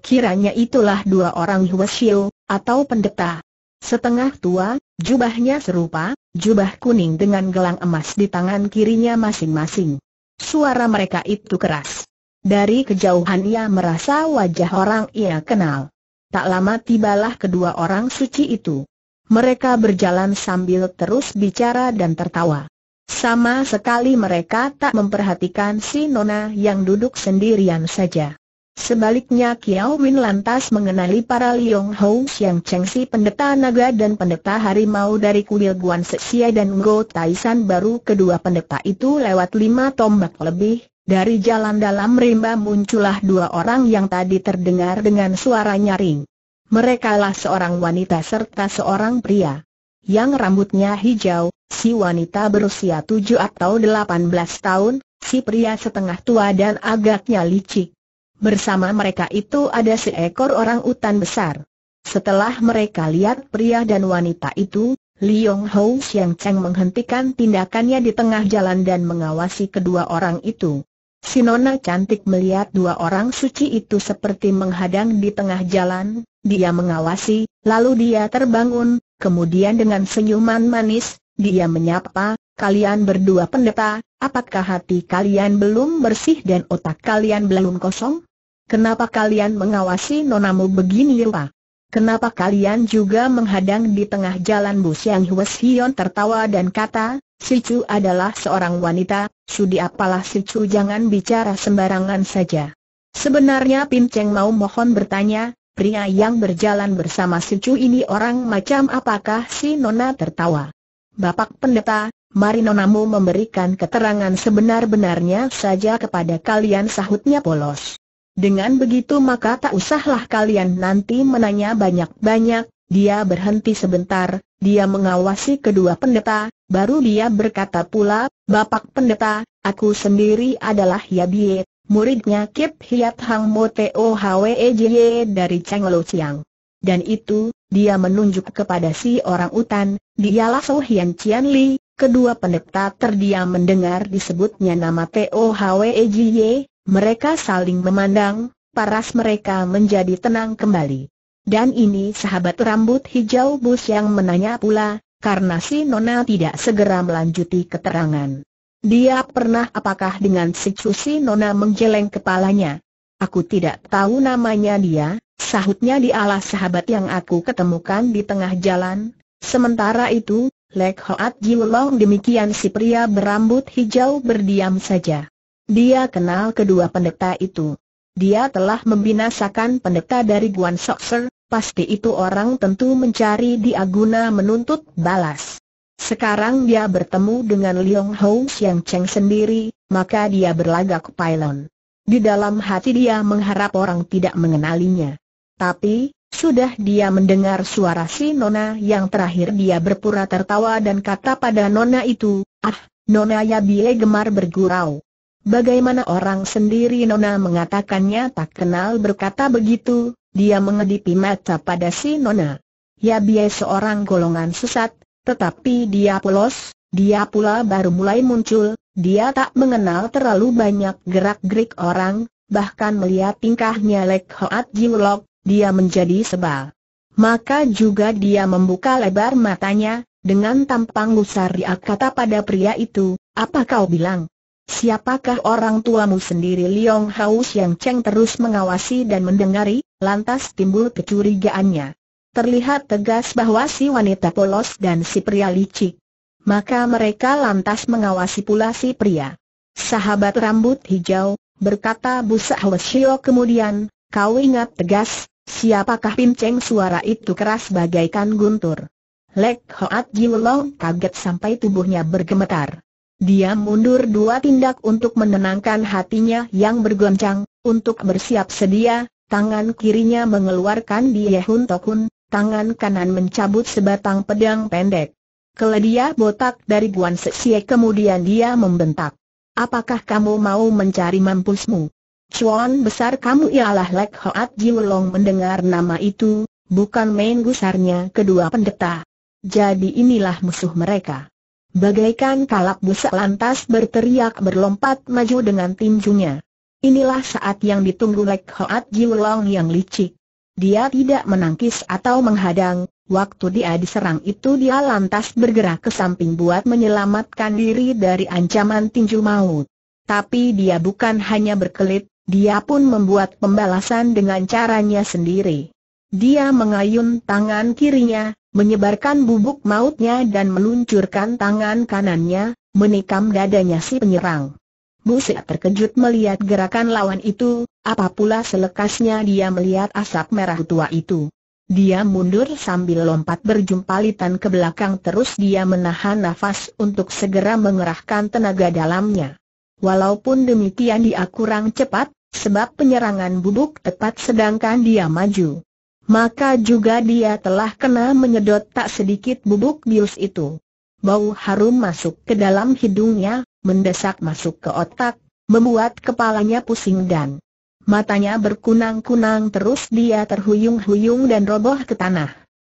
Kiranya itulah dua orang Huasio, atau pendeta. Setengah tua, jubahnya serupa, jubah kuning dengan gelang emas di tangan kirinya masing-masing. Suara mereka itu keras. Dari kejauhan ia merasa wajah orang ia kenal. Tak lama tibalah kedua orang suci itu. Mereka berjalan sambil terus bicara dan tertawa. Sama sekali mereka tak memperhatikan si Nona yang duduk sendirian saja. Sebaliknya Kiao Win lantas mengenali para Liong Hou yang Chengsi pendeta naga dan pendeta harimau dari kuil Guan Sia dan Ngo Taishan baru kedua pendeta itu lewat lima tombak lebih, dari jalan dalam rimba muncullah dua orang yang tadi terdengar dengan suara nyaring. Mereka lah seorang wanita serta seorang pria yang rambutnya hijau, si wanita berusia tujuh atau delapan belas tahun, si pria setengah tua dan agaknya licik. Bersama mereka itu ada seekor orang utan besar. Setelah mereka lihat pria dan wanita itu, Liong Hou Xiang Cheng menghentikan tindakannya di tengah jalan dan mengawasi kedua orang itu. Si nona cantik melihat dua orang suci itu seperti menghadang di tengah jalan, dia mengawasi, lalu dia terbangun, Kemudian dengan senyuman manis, dia menyapa, kalian berdua pendeta, apakah hati kalian belum bersih dan otak kalian belum kosong? Kenapa kalian mengawasi nonamu begini rupa? Kenapa kalian juga menghadang di tengah jalan Bu Siang Hwes tertawa dan kata, Si Chu adalah seorang wanita, sudi apalah Si Chu jangan bicara sembarangan saja. Sebenarnya Pin Cheng mau mohon bertanya, pria yang berjalan bersama sucu ini orang macam apakah si Nona tertawa. Bapak pendeta, mari nonamu memberikan keterangan sebenar-benarnya saja kepada kalian sahutnya polos. Dengan begitu maka tak usahlah kalian nanti menanya banyak-banyak, dia berhenti sebentar, dia mengawasi kedua pendeta, baru dia berkata pula, Bapak pendeta, aku sendiri adalah Yabie, muridnya Kip Hiat Hang Mo Teo Hwe Jie dari Cheng Lo Chiang. Dan itu, dia menunjuk kepada si orang utan, dialah So Hian Chian Li, kedua pendeta terdiam mendengar disebutnya nama Teo Hwe Jie, mereka saling memandang, paras mereka menjadi tenang kembali. Dan ini sahabat rambut hijau bus yang menanya pula, karena si Nona tidak segera melanjuti keterangan. Dia pernah apakah dengan si Cusi Nona menggeleng kepalanya. Aku tidak tahu namanya dia, sahutnya di alas sahabat yang aku ketemukan di tengah jalan. Sementara itu, Lek Hoat Jiulong demikian si pria berambut hijau berdiam saja. Dia kenal kedua pendeta itu. Dia telah membinasakan pendeta dari Guan Soxer, pasti itu orang tentu mencari di Aguna menuntut balas. Sekarang dia bertemu dengan Liong Hou Xiang Cheng sendiri, maka dia berlagak pailon. Di dalam hati dia mengharap orang tidak mengenalinya. Tapi, sudah dia mendengar suara si Nona yang terakhir dia berpura tertawa dan kata pada Nona itu, Ah, Nona ya Yabie gemar bergurau. Bagaimana orang sendiri Nona mengatakannya tak kenal berkata begitu, dia mengedipi mata pada si Nona. Yabie seorang golongan sesat, tetapi dia polos, dia pula baru mulai muncul, dia tak mengenal terlalu banyak gerak-gerik orang, bahkan melihat tingkahnya Lek Hoat dia menjadi sebal. Maka juga dia membuka lebar matanya, dengan tampang gusar dia kata pada pria itu, apa kau bilang? Siapakah orang tuamu sendiri Liong Haus Yang Cheng terus mengawasi dan mendengari, lantas timbul kecurigaannya. Terlihat tegas bahwa si wanita polos dan si pria licik. Maka mereka lantas mengawasi pula si pria. Sahabat rambut hijau, berkata Bu Sahwesio kemudian, kau ingat tegas, siapakah pinceng suara itu keras bagaikan guntur. Lek Hoat Jiulong kaget sampai tubuhnya bergemetar. Dia mundur dua tindak untuk menenangkan hatinya yang bergoncang, untuk bersiap sedia, tangan kirinya mengeluarkan Diehun Tokun, tangan kanan mencabut sebatang pedang pendek. Keledia botak dari Guan Sexie kemudian dia membentak. Apakah kamu mau mencari mampusmu? Cuan besar kamu ialah Lek Hoat Jiulong mendengar nama itu, bukan main gusarnya kedua pendeta. Jadi inilah musuh mereka. Bagaikan kalap busa lantas berteriak berlompat maju dengan tinjunya. Inilah saat yang ditunggu Lek Hoat Jiulong yang licik. Dia tidak menangkis atau menghadang, waktu dia diserang itu dia lantas bergerak ke samping buat menyelamatkan diri dari ancaman tinju maut. Tapi dia bukan hanya berkelit, dia pun membuat pembalasan dengan caranya sendiri. Dia mengayun tangan kirinya, menyebarkan bubuk mautnya dan meluncurkan tangan kanannya, menikam dadanya si penyerang. Buset terkejut melihat gerakan lawan itu, apa pula selekasnya dia melihat asap merah tua itu. Dia mundur sambil lompat berjumpalitan ke belakang terus dia menahan nafas untuk segera mengerahkan tenaga dalamnya. Walaupun demikian dia kurang cepat, sebab penyerangan bubuk tepat sedangkan dia maju. Maka juga dia telah kena menyedot tak sedikit bubuk bius itu. Bau harum masuk ke dalam hidungnya, mendesak masuk ke otak, membuat kepalanya pusing dan matanya berkunang-kunang terus dia terhuyung-huyung dan roboh ke tanah.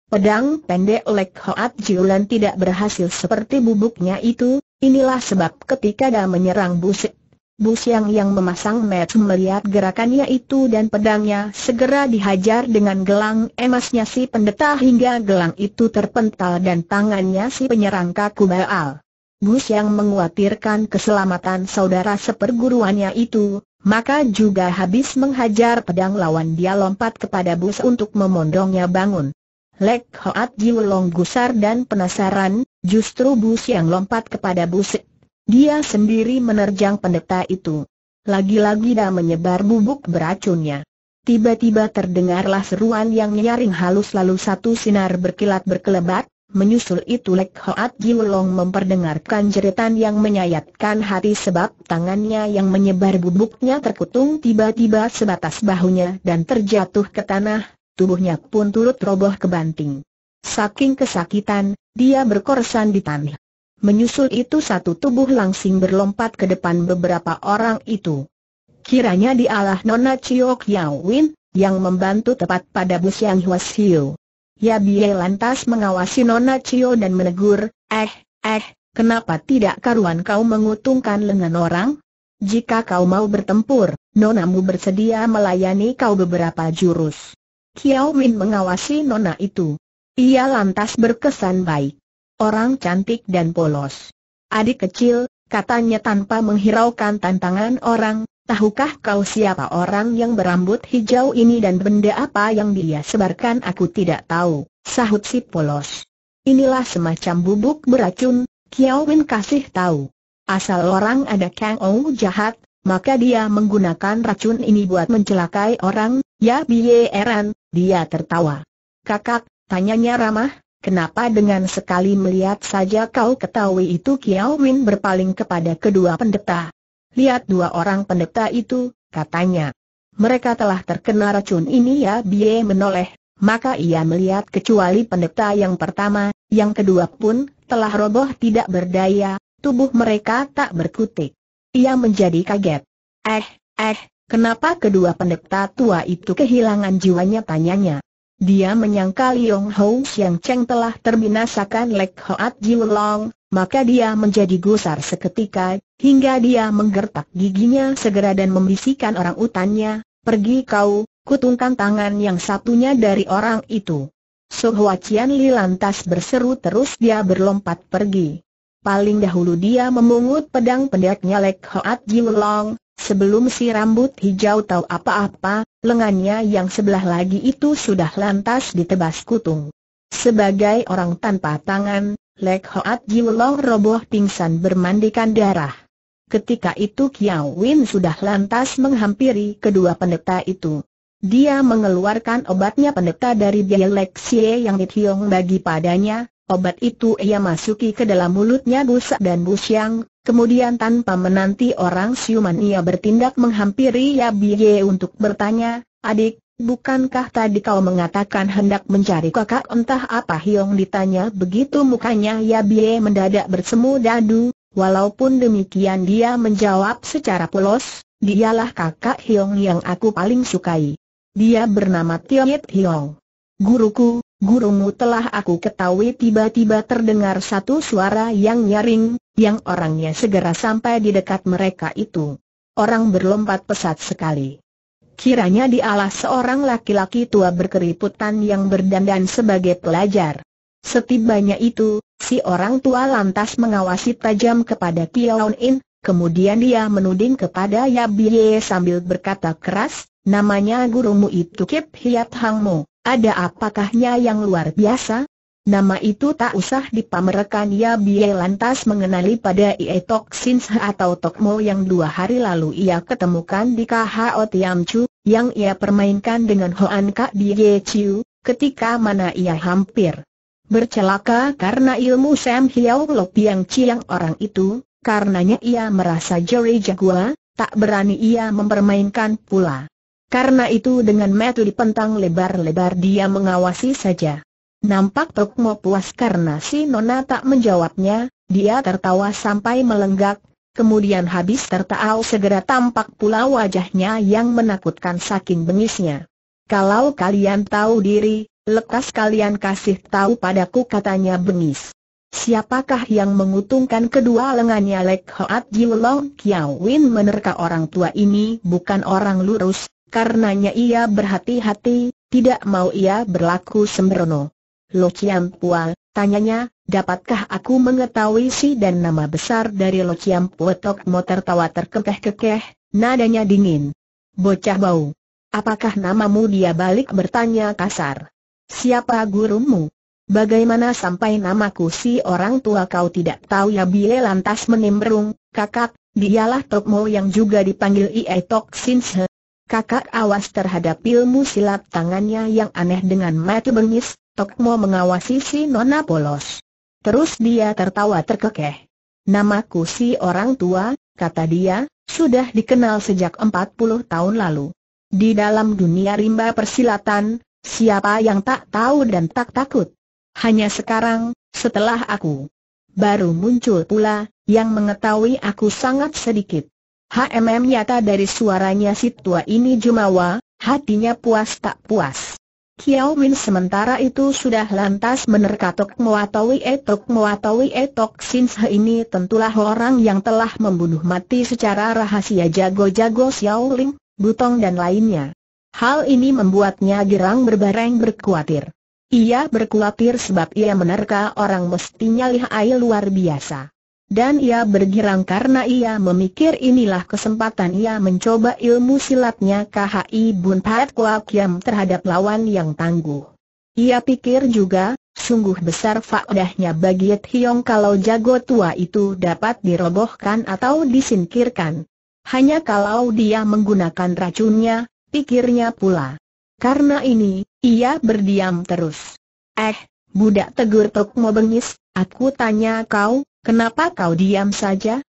Pedang pendek Lek Hoat Jiulan tidak berhasil seperti bubuknya itu, inilah sebab ketika dia menyerang Busik, Busiang yang memasang match melihat gerakannya itu dan pedangnya segera dihajar dengan gelang emasnya si pendeta hingga gelang itu terpental dan tangannya si penyerang kaku baal. Bus yang menguatirkan keselamatan saudara seperguruannya itu, maka juga habis menghajar pedang lawan dia lompat kepada bus untuk memondongnya bangun. Lek Hoat Long gusar dan penasaran, justru bus yang lompat kepada bus. Dia sendiri menerjang pendeta itu. Lagi-lagi dah menyebar bubuk beracunnya. Tiba-tiba terdengarlah seruan yang nyaring halus lalu satu sinar berkilat berkelebat, Menyusul itu Lek Hoat Giulong memperdengarkan jeritan yang menyayatkan hati sebab tangannya yang menyebar bubuknya terkutung tiba-tiba sebatas bahunya dan terjatuh ke tanah, tubuhnya pun turut roboh ke banting. Saking kesakitan, dia berkorsan di tanah. Menyusul itu satu tubuh langsing berlompat ke depan beberapa orang itu. Kiranya dialah Nona Chiok Yao Win, yang membantu tepat pada Bus Yang Hwas Hiu. Ya, Yabie lantas mengawasi Nona Cio dan menegur, eh, eh, kenapa tidak karuan kau mengutungkan lengan orang? Jika kau mau bertempur, Nona mu bersedia melayani kau beberapa jurus. Kiao Min mengawasi nona itu. Ia lantas berkesan baik. Orang cantik dan polos. Adik kecil, katanya tanpa menghiraukan tantangan orang, Tahukah kau siapa orang yang berambut hijau ini dan benda apa yang dia sebarkan aku tidak tahu, sahut si polos. Inilah semacam bubuk beracun, Kiao Win kasih tahu. Asal orang ada Kang ong jahat, maka dia menggunakan racun ini buat mencelakai orang, ya biye eran, dia tertawa. Kakak, tanyanya ramah, Kenapa dengan sekali melihat saja kau ketahui itu Kiao Win berpaling kepada kedua pendeta, lihat dua orang pendeta itu, katanya. Mereka telah terkena racun ini ya Bie menoleh, maka ia melihat kecuali pendeta yang pertama, yang kedua pun, telah roboh tidak berdaya, tubuh mereka tak berkutik. Ia menjadi kaget. Eh, eh, kenapa kedua pendeta tua itu kehilangan jiwanya tanyanya. Dia menyangka Liong Hou Xiang Cheng telah terbinasakan Lek Hoat Jiwelong, maka dia menjadi gusar seketika, hingga dia menggertak giginya segera dan membisikkan orang utannya, pergi kau, kutungkan tangan yang satunya dari orang itu. Suhua Cian Li lantas berseru terus dia berlompat pergi. Paling dahulu dia memungut pedang pendeknya Lek Hoat Jiu Long, sebelum si rambut hijau tahu apa-apa, lengannya yang sebelah lagi itu sudah lantas ditebas kutung. Sebagai orang tanpa tangan, Lek Hoat Jiwelong roboh pingsan bermandikan darah. Ketika itu Kiao Win sudah lantas menghampiri kedua pendeta itu. Dia mengeluarkan obatnya pendeta dari Lek Xie yang ditiong bagi padanya, obat itu ia masuki ke dalam mulutnya Busak dan Busyang, kemudian tanpa menanti orang siuman ia bertindak menghampiri Ya Biye untuk bertanya, adik, bukankah tadi kau mengatakan hendak mencari kakak entah apa Hiong ditanya begitu mukanya ya Yabie mendadak bersemu dadu, walaupun demikian dia menjawab secara polos, dialah kakak Hiong yang aku paling sukai. Dia bernama Yit Hiong. Guruku, gurumu telah aku ketahui tiba-tiba terdengar satu suara yang nyaring, yang orangnya segera sampai di dekat mereka itu. Orang berlompat pesat sekali. Kiranya dialah seorang laki-laki tua berkeriputan yang berdandan sebagai pelajar. Setibanya itu, si orang tua lantas mengawasi tajam kepada Kiaon In, kemudian dia menuding kepada Yabie sambil berkata keras, namanya gurumu itu Kip Hiat Hangmu, ada apakahnya yang luar biasa? Nama itu tak usah dipamerkan Ya biar lantas mengenali pada Ie Tok Sin atau Mo yang dua hari lalu ia ketemukan di KHO Tiam Chu, yang ia permainkan dengan Hoan Kak Ye Chiu, ketika mana ia hampir bercelaka karena ilmu Sam Hiao Lo Piang yang orang itu, karenanya ia merasa jari jagua, tak berani ia mempermainkan pula. Karena itu dengan metode pentang lebar-lebar dia mengawasi saja. Nampak Tok Mo puas karena si Nona tak menjawabnya, dia tertawa sampai melenggak, kemudian habis tertawa segera tampak pula wajahnya yang menakutkan saking bengisnya. Kalau kalian tahu diri, lekas kalian kasih tahu padaku katanya bengis. Siapakah yang mengutungkan kedua lengannya Lek Hoat Long, Kiao Win menerka orang tua ini bukan orang lurus, karenanya ia berhati-hati, tidak mau ia berlaku sembrono. Lo Chiam Pual, tanyanya, dapatkah aku mengetahui si dan nama besar dari Lo Chiam Puetok Mo tertawa terkekeh-kekeh, nadanya dingin. Bocah bau. Apakah namamu dia balik bertanya kasar. Siapa gurumu? Bagaimana sampai namaku si orang tua kau tidak tahu ya Bie lantas menimbrung, kakak, dialah Tok yang juga dipanggil Ie Tok Sin Kakak awas terhadap ilmu silat tangannya yang aneh dengan mata bengis, Tok Tokmo mengawasi si Nona Polos. Terus dia tertawa terkekeh. Namaku si orang tua, kata dia, sudah dikenal sejak 40 tahun lalu. Di dalam dunia rimba persilatan, siapa yang tak tahu dan tak takut? Hanya sekarang, setelah aku baru muncul pula, yang mengetahui aku sangat sedikit. HMM nyata dari suaranya si tua ini jumawa, hatinya puas tak puas. Kiao Win sementara itu sudah lantas menerka Tok Muatawi Etok Muatawi Etok Sinsa ini tentulah orang yang telah membunuh mati secara rahasia jago-jago Xiao Ling, Butong dan lainnya. Hal ini membuatnya gerang berbareng berkuatir. Ia berkuatir sebab ia menerka orang mestinya lihai luar biasa. Dan ia bergirang karena ia memikir inilah kesempatan ia mencoba ilmu silatnya KHI Bun Pat Kuak Kiam terhadap lawan yang tangguh. Ia pikir juga, sungguh besar faedahnya bagi Yit Hiong kalau jago tua itu dapat dirobohkan atau disingkirkan. Hanya kalau dia menggunakan racunnya, pikirnya pula. Karena ini, ia berdiam terus. Eh, budak tegur Tok mau bengis, aku tanya kau, Kenapa kau diam saja?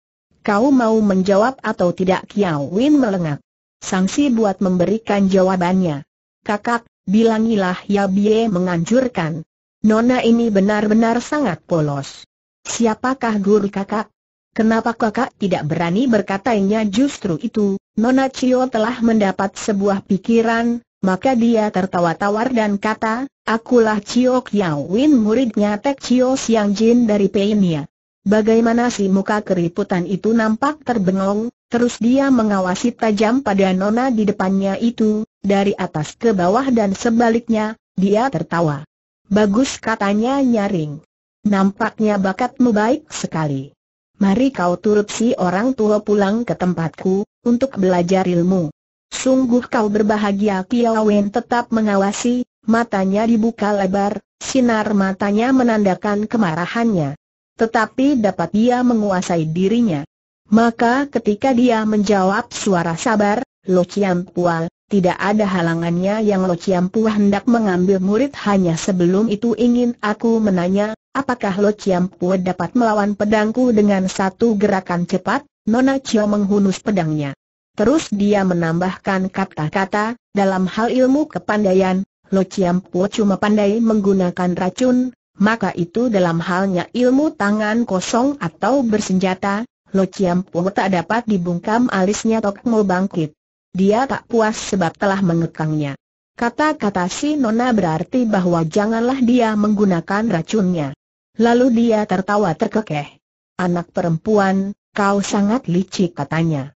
Kau mau menjawab atau tidak Kiao Win melengak. Sangsi buat memberikan jawabannya. Kakak, bilangilah Ya Bie menganjurkan. Nona ini benar-benar sangat polos. Siapakah guru kakak? Kenapa kakak tidak berani berkatanya justru itu? Nona Cio telah mendapat sebuah pikiran, maka dia tertawa tawar dan kata, Akulah Cio Kiao Win muridnya Tek Cio Siang Jin dari Peinia. Bagaimana si muka keriputan itu nampak terbengong, terus dia mengawasi tajam pada nona di depannya itu, dari atas ke bawah dan sebaliknya, dia tertawa. Bagus katanya nyaring. Nampaknya bakatmu baik sekali. Mari kau turut si orang tua pulang ke tempatku, untuk belajar ilmu. Sungguh kau berbahagia Kiawen tetap mengawasi, matanya dibuka lebar, sinar matanya menandakan kemarahannya tetapi dapat dia menguasai dirinya. Maka ketika dia menjawab suara sabar, Lo Chiam Pual, tidak ada halangannya yang Lo Chiam Pual hendak mengambil murid hanya sebelum itu ingin aku menanya, apakah Lo Chiam Pual dapat melawan pedangku dengan satu gerakan cepat? Nona Cio menghunus pedangnya. Terus dia menambahkan kata-kata, dalam hal ilmu kepandaian, Lo Chiam cuma pandai menggunakan racun, maka itu dalam halnya ilmu tangan kosong atau bersenjata, Lo Chiam tak dapat dibungkam alisnya Tok Mo bangkit. Dia tak puas sebab telah mengekangnya. Kata-kata si Nona berarti bahwa janganlah dia menggunakan racunnya. Lalu dia tertawa terkekeh. Anak perempuan, kau sangat licik katanya.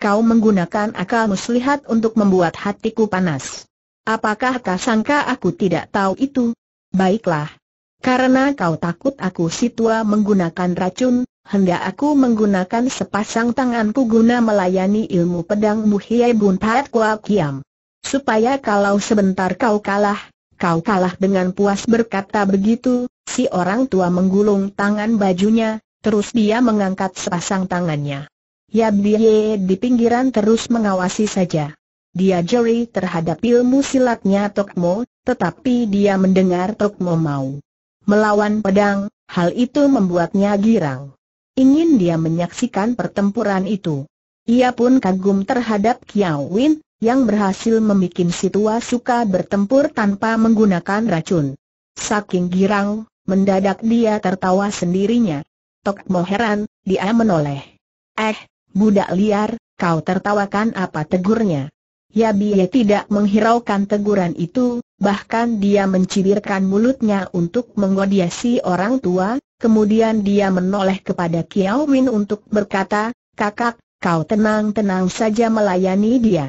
Kau menggunakan akal muslihat untuk membuat hatiku panas. Apakah kau sangka aku tidak tahu itu? Baiklah, karena kau takut aku si tua menggunakan racun, hendak aku menggunakan sepasang tanganku guna melayani ilmu pedang Muhyi Bun Pat Kua Kiam. Supaya kalau sebentar kau kalah, kau kalah dengan puas berkata begitu, si orang tua menggulung tangan bajunya, terus dia mengangkat sepasang tangannya. Ya Biye di pinggiran terus mengawasi saja. Dia jeri terhadap ilmu silatnya Tokmo, tetapi dia mendengar Tokmo mau melawan pedang, hal itu membuatnya girang. Ingin dia menyaksikan pertempuran itu. Ia pun kagum terhadap Kiao Win, yang berhasil membuat si suka bertempur tanpa menggunakan racun. Saking girang, mendadak dia tertawa sendirinya. Tok Mo heran, dia menoleh. Eh, budak liar, kau tertawakan apa tegurnya? Ya biaya tidak menghiraukan teguran itu, Bahkan dia mencibirkan mulutnya untuk mengodiasi orang tua, kemudian dia menoleh kepada Kiao Win untuk berkata, Kakak, kau tenang-tenang saja melayani dia.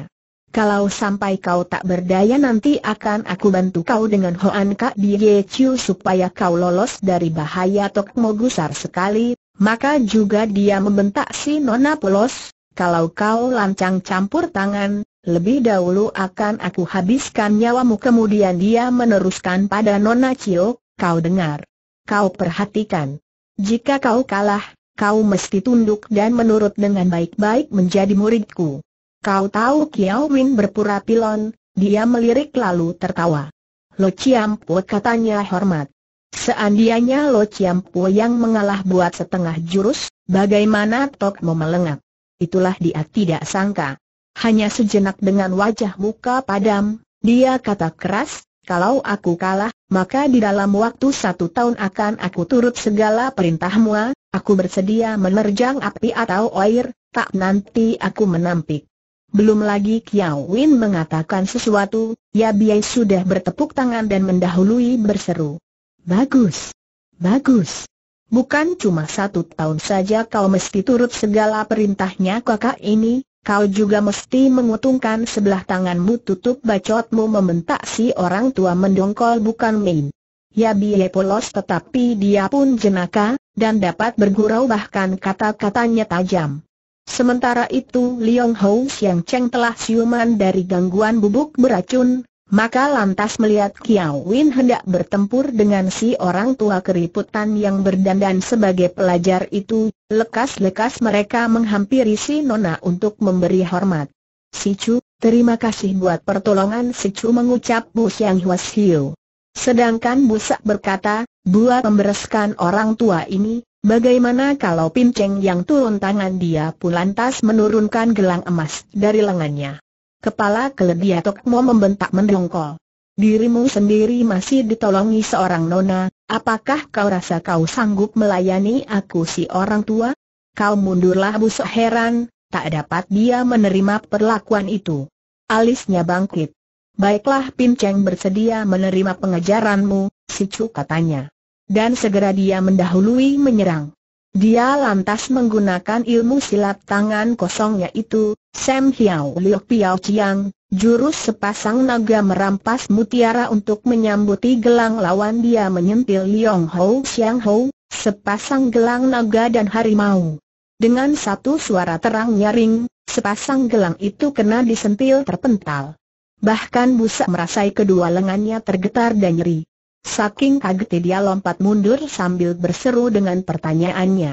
Kalau sampai kau tak berdaya nanti akan aku bantu kau dengan Hoan Kak Die Chiu supaya kau lolos dari bahaya Tok Mogusar sekali, maka juga dia membentak si Nona Polos, kalau kau lancang campur tangan, lebih dahulu akan aku habiskan nyawamu kemudian dia meneruskan pada Nona Cio, kau dengar. Kau perhatikan. Jika kau kalah, kau mesti tunduk dan menurut dengan baik-baik menjadi muridku. Kau tahu Kiao Win berpura pilon, dia melirik lalu tertawa. Lo Ciampo katanya hormat. Seandainya Lo Ciampo yang mengalah buat setengah jurus, bagaimana Tok mau melengak? Itulah dia tidak sangka. Hanya sejenak dengan wajah muka padam, dia kata keras, kalau aku kalah, maka di dalam waktu satu tahun akan aku turut segala perintahmu, aku bersedia menerjang api atau air, tak nanti aku menampik. Belum lagi Kiao Win mengatakan sesuatu, Ya Biai sudah bertepuk tangan dan mendahului berseru. Bagus! Bagus! Bukan cuma satu tahun saja kau mesti turut segala perintahnya kakak ini, kau juga mesti mengutungkan sebelah tanganmu tutup bacotmu membentak si orang tua mendongkol bukan main. Ya biye polos tetapi dia pun jenaka, dan dapat bergurau bahkan kata-katanya tajam. Sementara itu Leong Hou Siang Cheng telah siuman dari gangguan bubuk beracun, maka lantas melihat Kiao Win hendak bertempur dengan si orang tua keriputan yang berdandan sebagai pelajar itu, lekas-lekas mereka menghampiri si Nona untuk memberi hormat. Si Chu, terima kasih buat pertolongan si Chu mengucap Bu Siang Hwas Hiu. Sedangkan Bu Sa berkata, buat membereskan orang tua ini, bagaimana kalau pinceng Cheng yang turun tangan dia pun lantas menurunkan gelang emas dari lengannya. Kepala Keledia Tokmo membentak mendongkol. Dirimu sendiri masih ditolongi seorang nona, apakah kau rasa kau sanggup melayani aku si orang tua? Kau mundurlah busuk heran, tak dapat dia menerima perlakuan itu. Alisnya bangkit. Baiklah Pinceng bersedia menerima pengejaranmu, si Cu katanya. Dan segera dia mendahului menyerang. Dia lantas menggunakan ilmu silat tangan kosong yaitu Sam Hiao Liu Piao Chiang, jurus sepasang naga merampas mutiara untuk menyambuti gelang lawan dia menyentil Liong Hou Xiang Ho, sepasang gelang naga dan harimau. Dengan satu suara terang nyaring, sepasang gelang itu kena disentil terpental. Bahkan busa merasai kedua lengannya tergetar dan nyeri. Saking kaget dia lompat mundur sambil berseru dengan pertanyaannya.